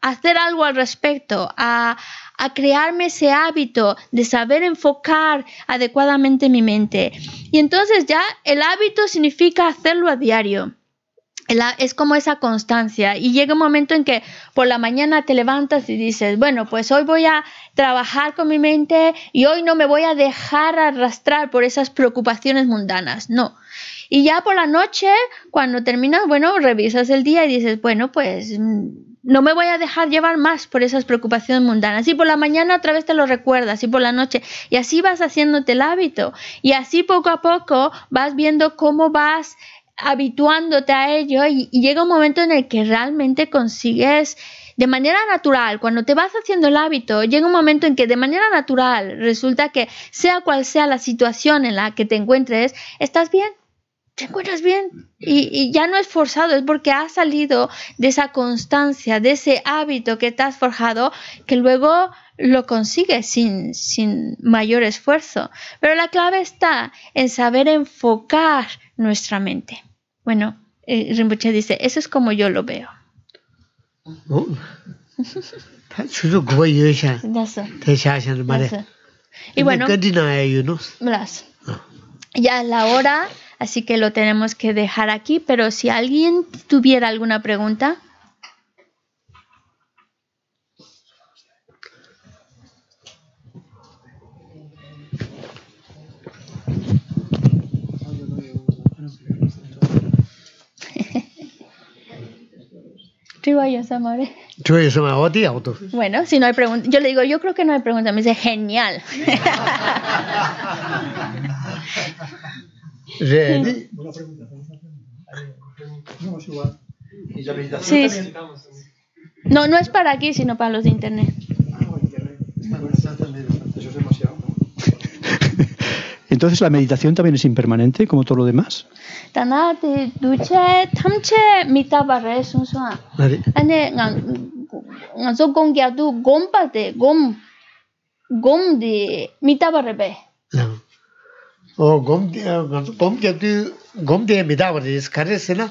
hacer algo al respecto, a, a crearme ese hábito de saber enfocar adecuadamente mi mente. Y entonces ya el hábito significa hacerlo a diario. Es como esa constancia y llega un momento en que por la mañana te levantas y dices, bueno, pues hoy voy a trabajar con mi mente y hoy no me voy a dejar arrastrar por esas preocupaciones mundanas. No, y ya por la noche, cuando terminas, bueno, revisas el día y dices, bueno, pues mm, no me voy a dejar llevar más por esas preocupaciones mundanas. Y por la mañana otra vez te lo recuerdas, y por la noche. Y así vas haciéndote el hábito. Y así poco a poco vas viendo cómo vas habituándote a ello y, llega un momento en el que realmente consigues de manera natural, cuando te vas haciendo el hábito, llega un momento en que de manera natural resulta que sea cual sea la situación en la que te encuentres, estás bien, te encuentras bien y, ya no es forzado, es porque has salido de esa constancia, de ese hábito que te has forjado, que luego lo consigues sin, sin mayor esfuerzo. Pero la clave está en saber enfocar nuestra mente. Bueno, eh, Rinpoche dice, eso es como yo lo veo. y bueno, ya a la hora Así que lo tenemos que dejar aquí, pero si alguien tuviera alguna pregunta. [laughs] Bueno, si no hay pregunta, yo le digo, yo creo que no hay pregunta, me dice, genial. [laughs] [laughs] rebi una pregunta, no No No, es para aquí, sino para los de internet. Ah, internet. Eso es más Entonces, la meditación también es impermanente como todo lo demás? Tanate, duchet, thamche, mitavarre su suan. Ari. Ane nga nga zokongya tu gompa te, gom gom de be. 어 곰디 곰디 곰디 미다버리스 카레스나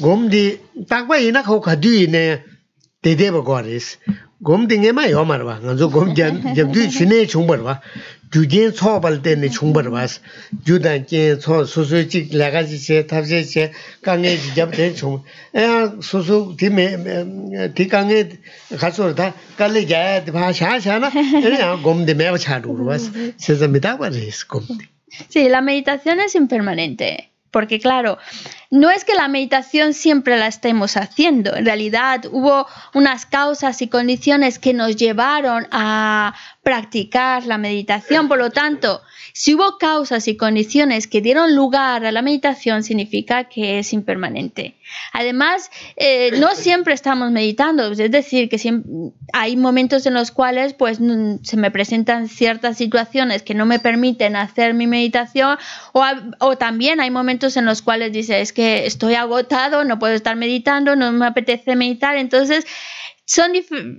곰디 딱바이나 코카디네 데데버거리스 곰디 녜마 요마르바 간조 곰디 잼디 주진 초벌 때는 충벌을 봤어. 주단 진 초, 레가지 제, 탑세 제, 강에 지접 된 총. 에, 수수, 뒤에, 뒤 강에 가서 다, 깔리 자야, 봐, 샤, 샤나. 그냥 곰디 매우 잘 Sí, la meditación es impermanente. Porque claro, no es que la meditación siempre la estemos haciendo. En realidad hubo unas causas y condiciones que nos llevaron a practicar la meditación. Por lo tanto, si hubo causas y condiciones que dieron lugar a la meditación, significa que es impermanente. Además, eh, no este. siempre estamos meditando, es decir, que hay momentos en los cuales pues, se me presentan ciertas situaciones que no me permiten hacer mi meditación o, también hay momentos en los cuales dices es que estoy agotado, no puedo estar meditando, no me apetece meditar, entonces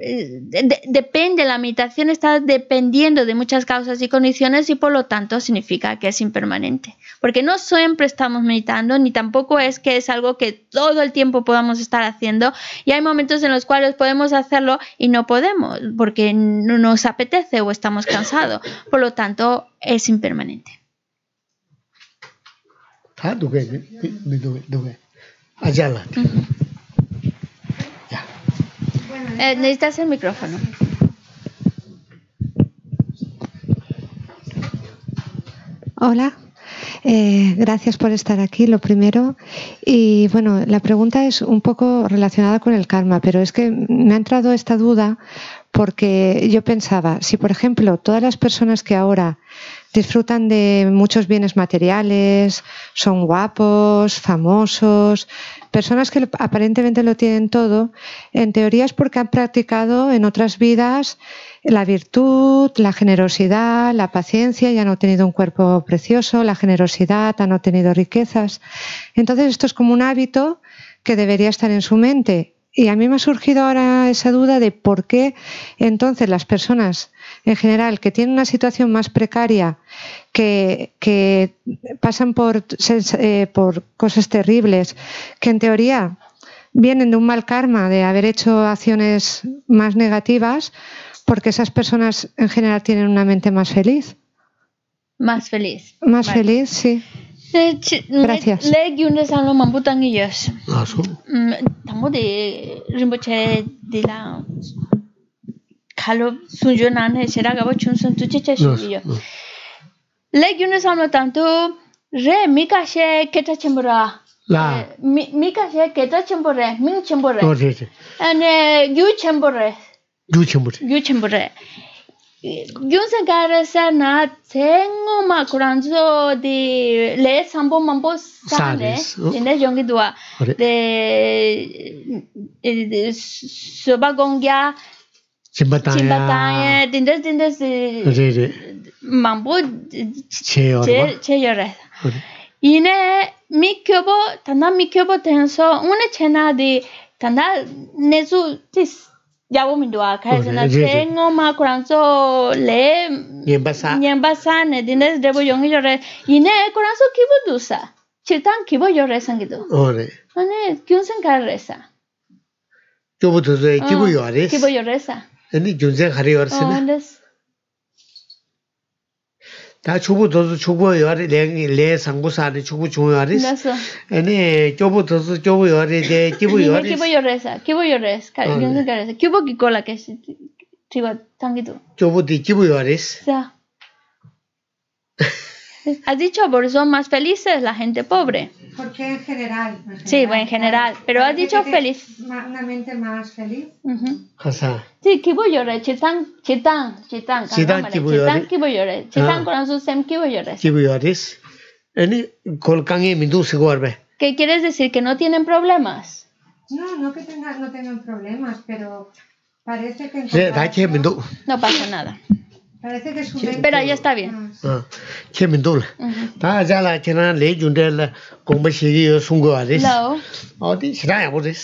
eh, depende, la meditación está dependiendo de muchas causas y condiciones y por lo tanto significa que es impermanente. Porque no siempre estamos meditando, ni tampoco es que es algo que todo el tiempo podamos estar haciendo y hay momentos en los cuales podemos hacerlo y no podemos porque no nos apetece o estamos cansados. Por lo tanto, es impermanente. Eh, necesitas el micrófono. Hola. Eh, gracias por estar aquí, lo primero. Y bueno, la pregunta es un poco relacionada con el karma, pero es que me ha entrado esta duda porque yo pensaba, si por ejemplo todas las personas que ahora disfrutan de muchos bienes materiales, son guapos, famosos, personas que aparentemente lo tienen todo, en teoría es porque han practicado en otras vidas la virtud, la generosidad, la paciencia y han obtenido un cuerpo precioso, la generosidad, han obtenido riquezas. Entonces esto es como un hábito que debería estar en su mente. Y a mí me ha surgido ahora esa duda de por qué entonces las personas en general que tienen una situación más precaria, que, pasan eh, por, cosas terribles, que en teoría vienen de un mal karma, de haber hecho acciones más negativas, porque esas personas en general tienen una mente más feliz. Más feliz. Más feliz, sí. Gracias. Le ah, mm, de de xalu sun yu nanhe xera gabo chun sun tu che che sun yu. Lek yu nisamu tamtu re mikashe ketachembo ra. La. Mikashe ketachembo re, minchembo re. No, no, no. Ane gyu chembo Gyu chembo Gyu chembo re. Gyu oh, uh, senka re tengo ma kuranzo di le sambu mambu sahane. Sende yongi dua. De eh, soba gongya. chimbataya dinda dinda si re re mambu che yore che yore ine mi kyobo tanda mi kyobo tenso une chena di tanda nezu tis yabu minduwa kaya zina che ngo ma le nyembasa nyembasa ne dinda yongi yore ine kibu dusa kibu kare resa kyobo dusa kibu 아니 존재 하리 버스나 다 초보 도서 초보 요리 랭이 레 상고사리 초보 중요하리 아니 초보 도서 초보 요리 제 기부 요리 기부 요리사 기부 요리스 카 이게 기부 기콜라 케시 티바 땅기도 초보 디 기부 요리스 자 Has dicho por más felices la gente pobre. Porque en general. En general sí, bueno, en general. Pero has dicho feliz. Una mente más feliz. Uh -huh. Sí, ¿qué voy a llorar? Chitán, chitán, chitán. Chitán, ¿qué voy a llorar? ¿qué voy a llorar? Chitán, ah. sem, ¿qué voy a llorar? ¿Qué voy a llorar? ¿Qué quieres decir? ¿Que no tienen problemas? No, no que tengan, no tengan problemas, pero parece que... que No pasa nada. parecedes ya está bien ah, ah, che me dole ta ya la kina le junde la kongme chi yo sungwa le la odis ra ya bodis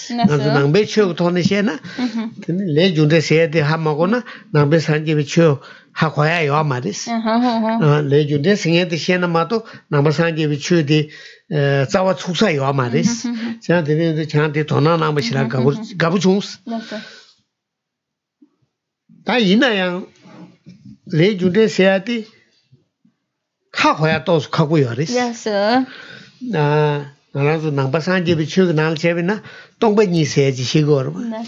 nangbe chyo thonisena den le junde se de ha magona nangbe sangi bichyo ha khoya yo amaris ah, le junde singe de chen ma to nangbe sangi bichyo de eh, tsa wa yo amaris jan de de chan de thona nangme chra gabu ta ina yang le junde seati kha khoya to kha ku yo re yes na na la zo nang ba sang ji bi chu na la na tong ba ni se ji shi go na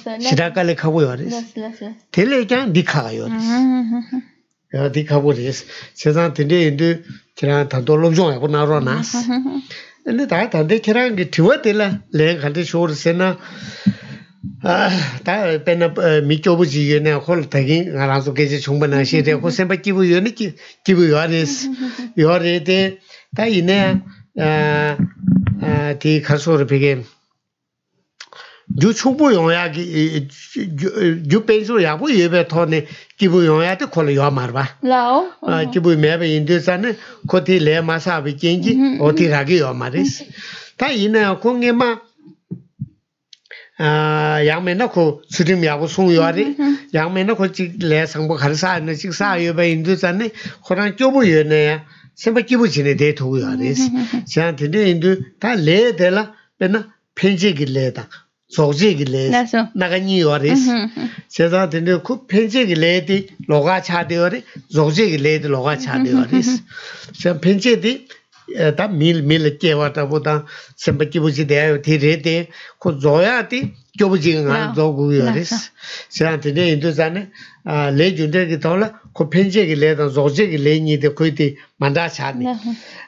tā pēnā mī chōbu jī yō nā khōl tāngi ngā rānsu kēchē chōngba nā shē tē khō sēmbā kīpū yō nā kīpū yō rē sī yō rē tē tā yī nā tī khāsō rō pēkē yō chōngbō yō yā kī yō yā bō yō bē tō nē kīpū bā khō tī o tī kī yāngmē nā kō tsūrīmyā kō sōng yōrī, yāngmē nā kō jīg lē sāṅba khārī sāyā nā jīg sāyā yō bā yīndū zā nē kō rāng kio bō yō nē yā, sā bā kio bō jīne dē tō ᱛᱟ ᱢᱤᱞ ᱢᱤᱞ ᱠᱮᱣᱟᱴᱟ ᱵᱚᱫᱟ ᱥᱮᱢᱯᱟᱠᱤ ᱵᱩᱡᱤ ᱫᱮᱭᱟ ᱛᱤ ᱨᱮᱛᱮ ᱠᱚ ᱡᱚᱭᱟᱛᱤ ᱛᱟ ᱢᱤᱞ ᱢᱤᱞ ᱠᱮᱣᱟᱴᱟ gyōpa jīga ngā dōgu yō rīs. Sīrā tīne yīndu zāne, lē yūndē kī tōla, kō pēnjē kī lē tōng, zōgjē kī lē nī tē kui tī mandā chāni.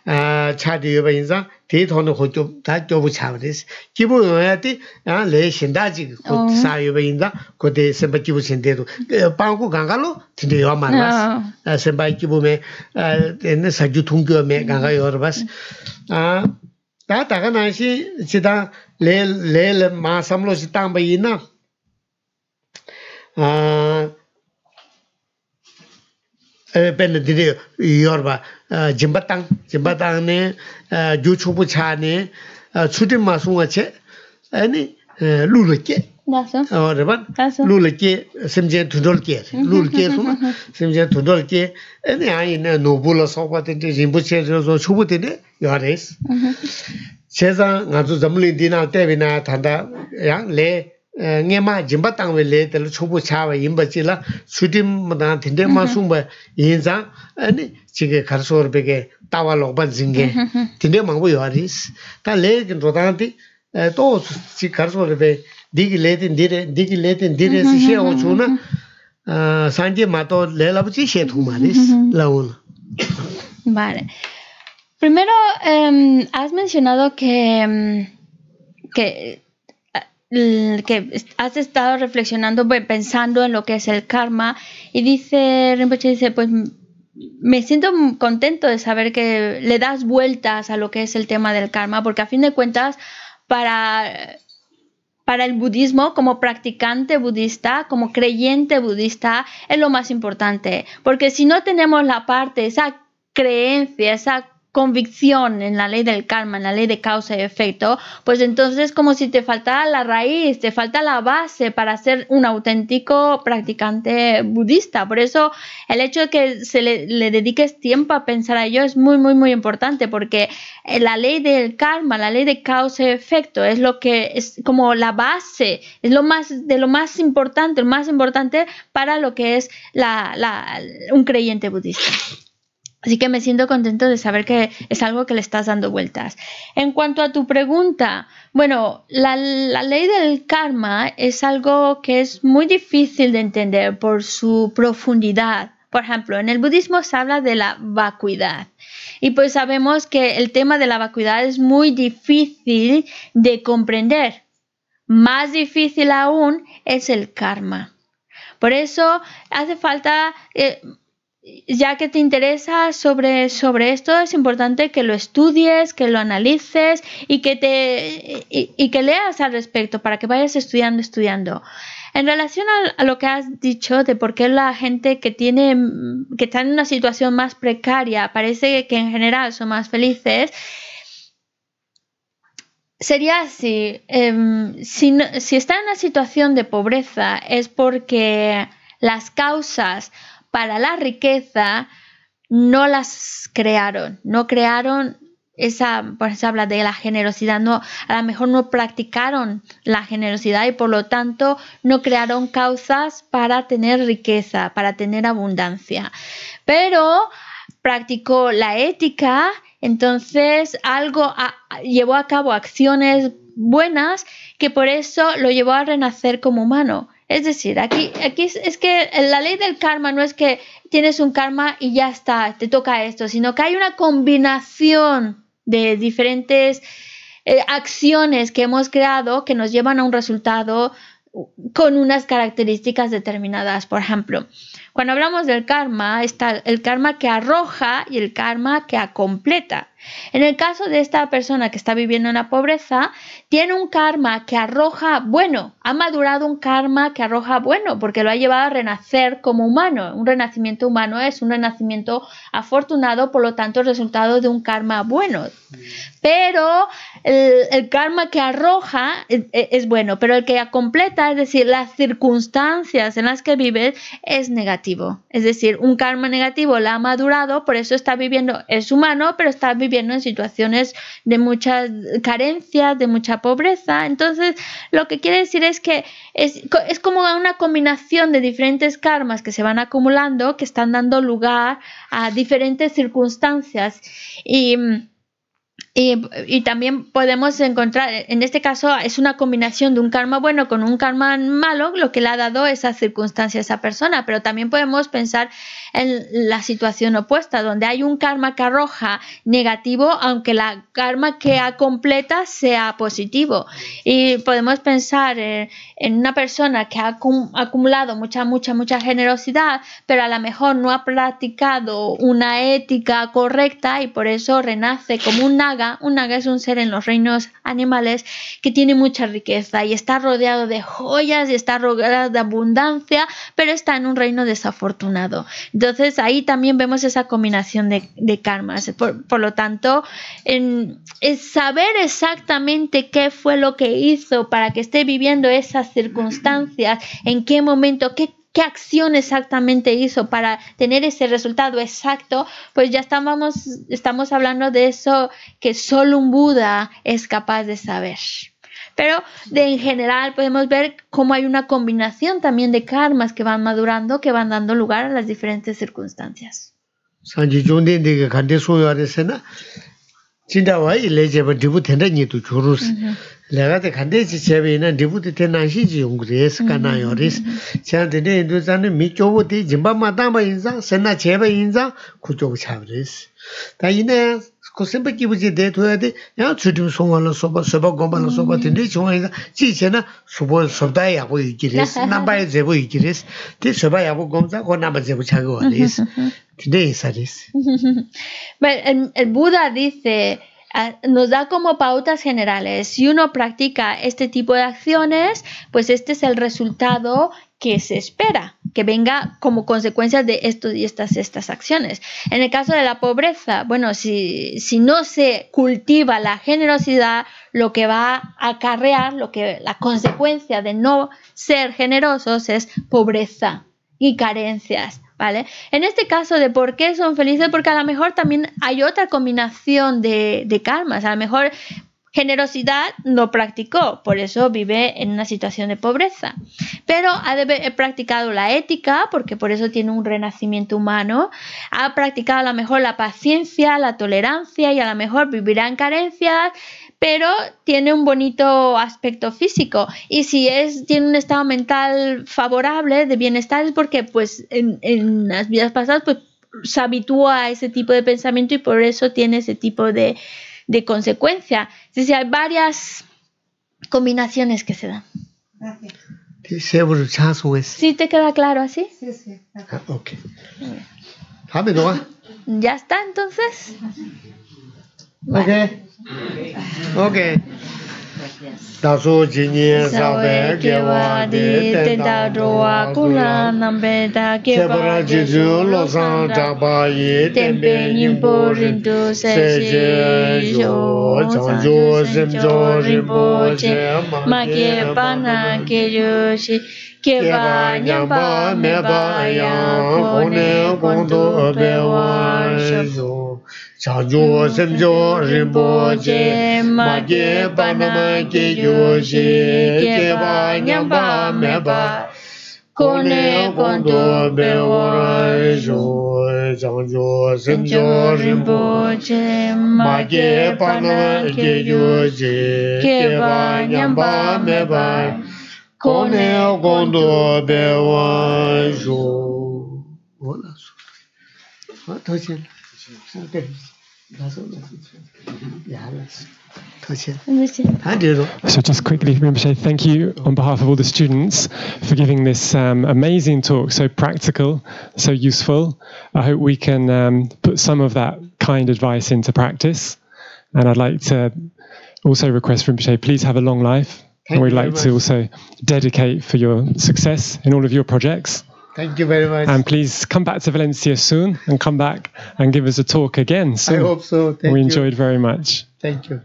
Chā tī yōpa yīn zāng, tī tōni kō tā gyōpa chā rīs. Kīpū yō yā tī, lē shindā jī kō tī sā yōpa tā tāka nāshī chitā lē lē lē mā samlō chī tāmba pēnā yor bā jimbā jimbā nē chūpū chā nē chūtī chē nē kē 나서 어 레반 나서 룰케 심제 두돌케 룰케 Vale. Primero, em, has mencionado que, em, que, eh, que has estado reflexionando, pensando en lo que es el karma, y dice, Rinpoche dice, pues me siento contento de saber que le das vueltas a lo que es el tema del karma, porque a fin de cuentas, para para el budismo, como practicante budista, como creyente budista, es lo más importante, porque si no tenemos la parte, esa creencia, esa convicción en la ley del karma, en la ley de causa y efecto, pues entonces como si te faltara la raíz, te falta la base para ser un auténtico practicante budista. Por eso el hecho de que se le, dediques tiempo a pensar a ello es muy, muy, muy importante porque eh, la ley del karma, la ley de causa y efecto es lo que es como la base, es lo más de lo más importante, lo más importante para lo que es un creyente budista. Así que me siento contento de saber que es algo que le estás dando vueltas. En cuanto a tu pregunta, bueno, la, ley del karma es algo que es muy difícil de entender por su profundidad. Por ejemplo, en el budismo se habla de la vacuidad. Y pues sabemos que el tema de la vacuidad es muy difícil de comprender. Más difícil aún es el karma. Por eso hace falta eh, ya que te interesa sobre, sobre esto, es importante que lo estudies, que lo analices y que, te, que leas al respecto para que vayas estudiando, estudiando. En relación a, lo que has dicho de por qué la gente que tiene que está en una situación más precaria parece que en general son más felices, sería así. Em, si, si está en una situación de pobreza es porque las causas para la riqueza no las crearon, no crearon esa, por eso habla de la generosidad, no, a lo mejor no practicaron la generosidad y por lo tanto no crearon causas para tener riqueza, para tener abundancia. Pero practicó la ética, entonces algo llevó a cabo acciones buenas que por eso lo llevó a renacer como humano. Es decir, aquí, aquí es, que la ley del karma no es que tienes un karma y ya está, te toca esto, sino que hay una combinación de diferentes eh, acciones que hemos creado que nos llevan a un resultado con unas características determinadas. Por ejemplo, cuando hablamos del karma, está el karma que arroja y el karma que completa. En el caso de esta persona que está viviendo en la pobreza, tiene un karma que arroja bueno, ha madurado un karma que arroja bueno, porque lo ha llevado a renacer como humano. Un renacimiento humano es un renacimiento afortunado, por lo tanto, el resultado de un karma bueno. Pero el, karma que arroja e, e, es, bueno, pero el que completa, es decir, las circunstancias en las que vive, es negativo. Es decir, un karma negativo la ha madurado, por eso está viviendo, es humano, pero está viviendo en situaciones de muchas carencias, de mucha pobreza. Entonces, lo que quiere decir es que es, es como una combinación de diferentes karmas que se van acumulando, que están dando lugar a diferentes circunstancias. Y mm, y, también podemos encontrar, en este caso es una combinación de un karma bueno con un karma malo, lo que le ha dado esa circunstancia a esa persona, pero también podemos pensar en la situación opuesta, donde hay un karma que arroja negativo, aunque la karma que completa sea positivo. Y podemos pensar en, eh, en una persona que ha acumulado mucha, mucha, mucha generosidad, pero a lo mejor no ha practicado una ética correcta y por eso renace como un un naga es un ser en los reinos animales que tiene mucha riqueza y está rodeado de joyas y está rodeado de abundancia, pero está en un reino desafortunado. Entonces ahí también vemos esa combinación de, karmas. Por, lo tanto, en saber exactamente qué fue lo que hizo para que esté viviendo esas circunstancias, en qué momento, qué acción exactamente hizo para tener ese resultado exacto, pues ya estamos, estamos hablando de eso que solo un Buda es capaz de saber. Pero de, en general podemos ver cómo hay una combinación también de karmas que van madurando, que van dando lugar a las diferentes circunstancias. 진다와 wāi ilai jeba ṭibhū ṭhēnda ñi tu chūrūs lēkā te khantē chī chē bē yu nā ṭibhū ko senpa kibu chi de tuya de yaa tsutim songwa la soba, soba gomba la soba tende chungwa ina chi che na sobo sobda yabu yuki namba ya zebu yuki res de soba yabu gomza ko namba zebu chaga wa res tende esa res el, el Buda dice ah, nos da como pautas generales. Si uno practica este tipo de acciones, pues este es el resultado que se espera que venga como consecuencia de estos y estas, estas acciones. En el caso de la pobreza, bueno, si, si no se cultiva la generosidad, lo que va a acarrear, lo que, la consecuencia de no ser generosos es pobreza y carencias. ¿Vale? En este caso de por qué son felices, porque a lo mejor también hay otra combinación de, de karmas, a lo mejor Generosidad no practicó, por eso vive en una situación de pobreza. Pero ha practicado la ética, porque por eso tiene un renacimiento humano. Ha practicado a lo mejor la paciencia, la tolerancia y a lo mejor vivirá en carencias, pero tiene un bonito aspecto físico. Y si es, tiene un estado mental favorable, de bienestar, es porque pues en, en las vidas pasadas pues, se habitúa a ese tipo de pensamiento y por eso tiene ese tipo de de consecuencia. si hay varias combinaciones que se dan. Gracias. ¿Sí te queda claro así? Sí, sí. Ah, ok. ¿Ya está entonces? Ok. Ok. Da su ji ni sa be ge wa di ten cha jo sem jo ri bo je ma ge pa na ma ge yo je ke ba nyam ba me ba ko So just quickly, say thank you on behalf of all the students for giving this um, amazing talk, so practical, so useful. I hope we can um, put some of that kind advice into practice. And I'd like to also request Rinpoche, please have a long life. Thank and we'd like to also dedicate for your success in all of your projects. Thank you very much. And please come back to Valencia soon and come back and give us a talk again. Soon. I hope so. Thank we you. enjoyed very much. Thank you.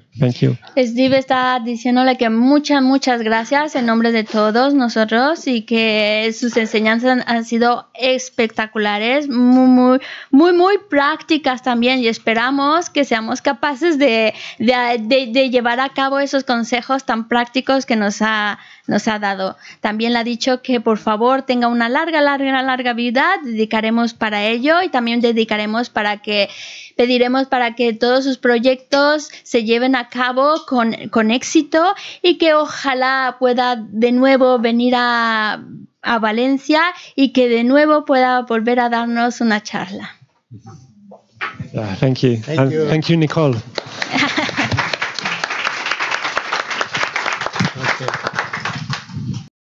Steve está diciéndole que muchas, muchas gracias en nombre de todos nosotros y que sus enseñanzas han sido espectaculares, muy, muy, muy, prácticas también y esperamos que seamos capaces de, de, de, llevar a cabo esos consejos tan prácticos que nos ha, nos ha dado. También le ha dicho que por favor tenga una larga, larga, larga vida, dedicaremos para ello y también dedicaremos para que Pediremos para que todos sus proyectos se lleven a cabo con, éxito y que ojalá pueda de nuevo venir a, Valencia y que de nuevo pueda volver a darnos una charla. Ah, thank you. Nicole. [laughs]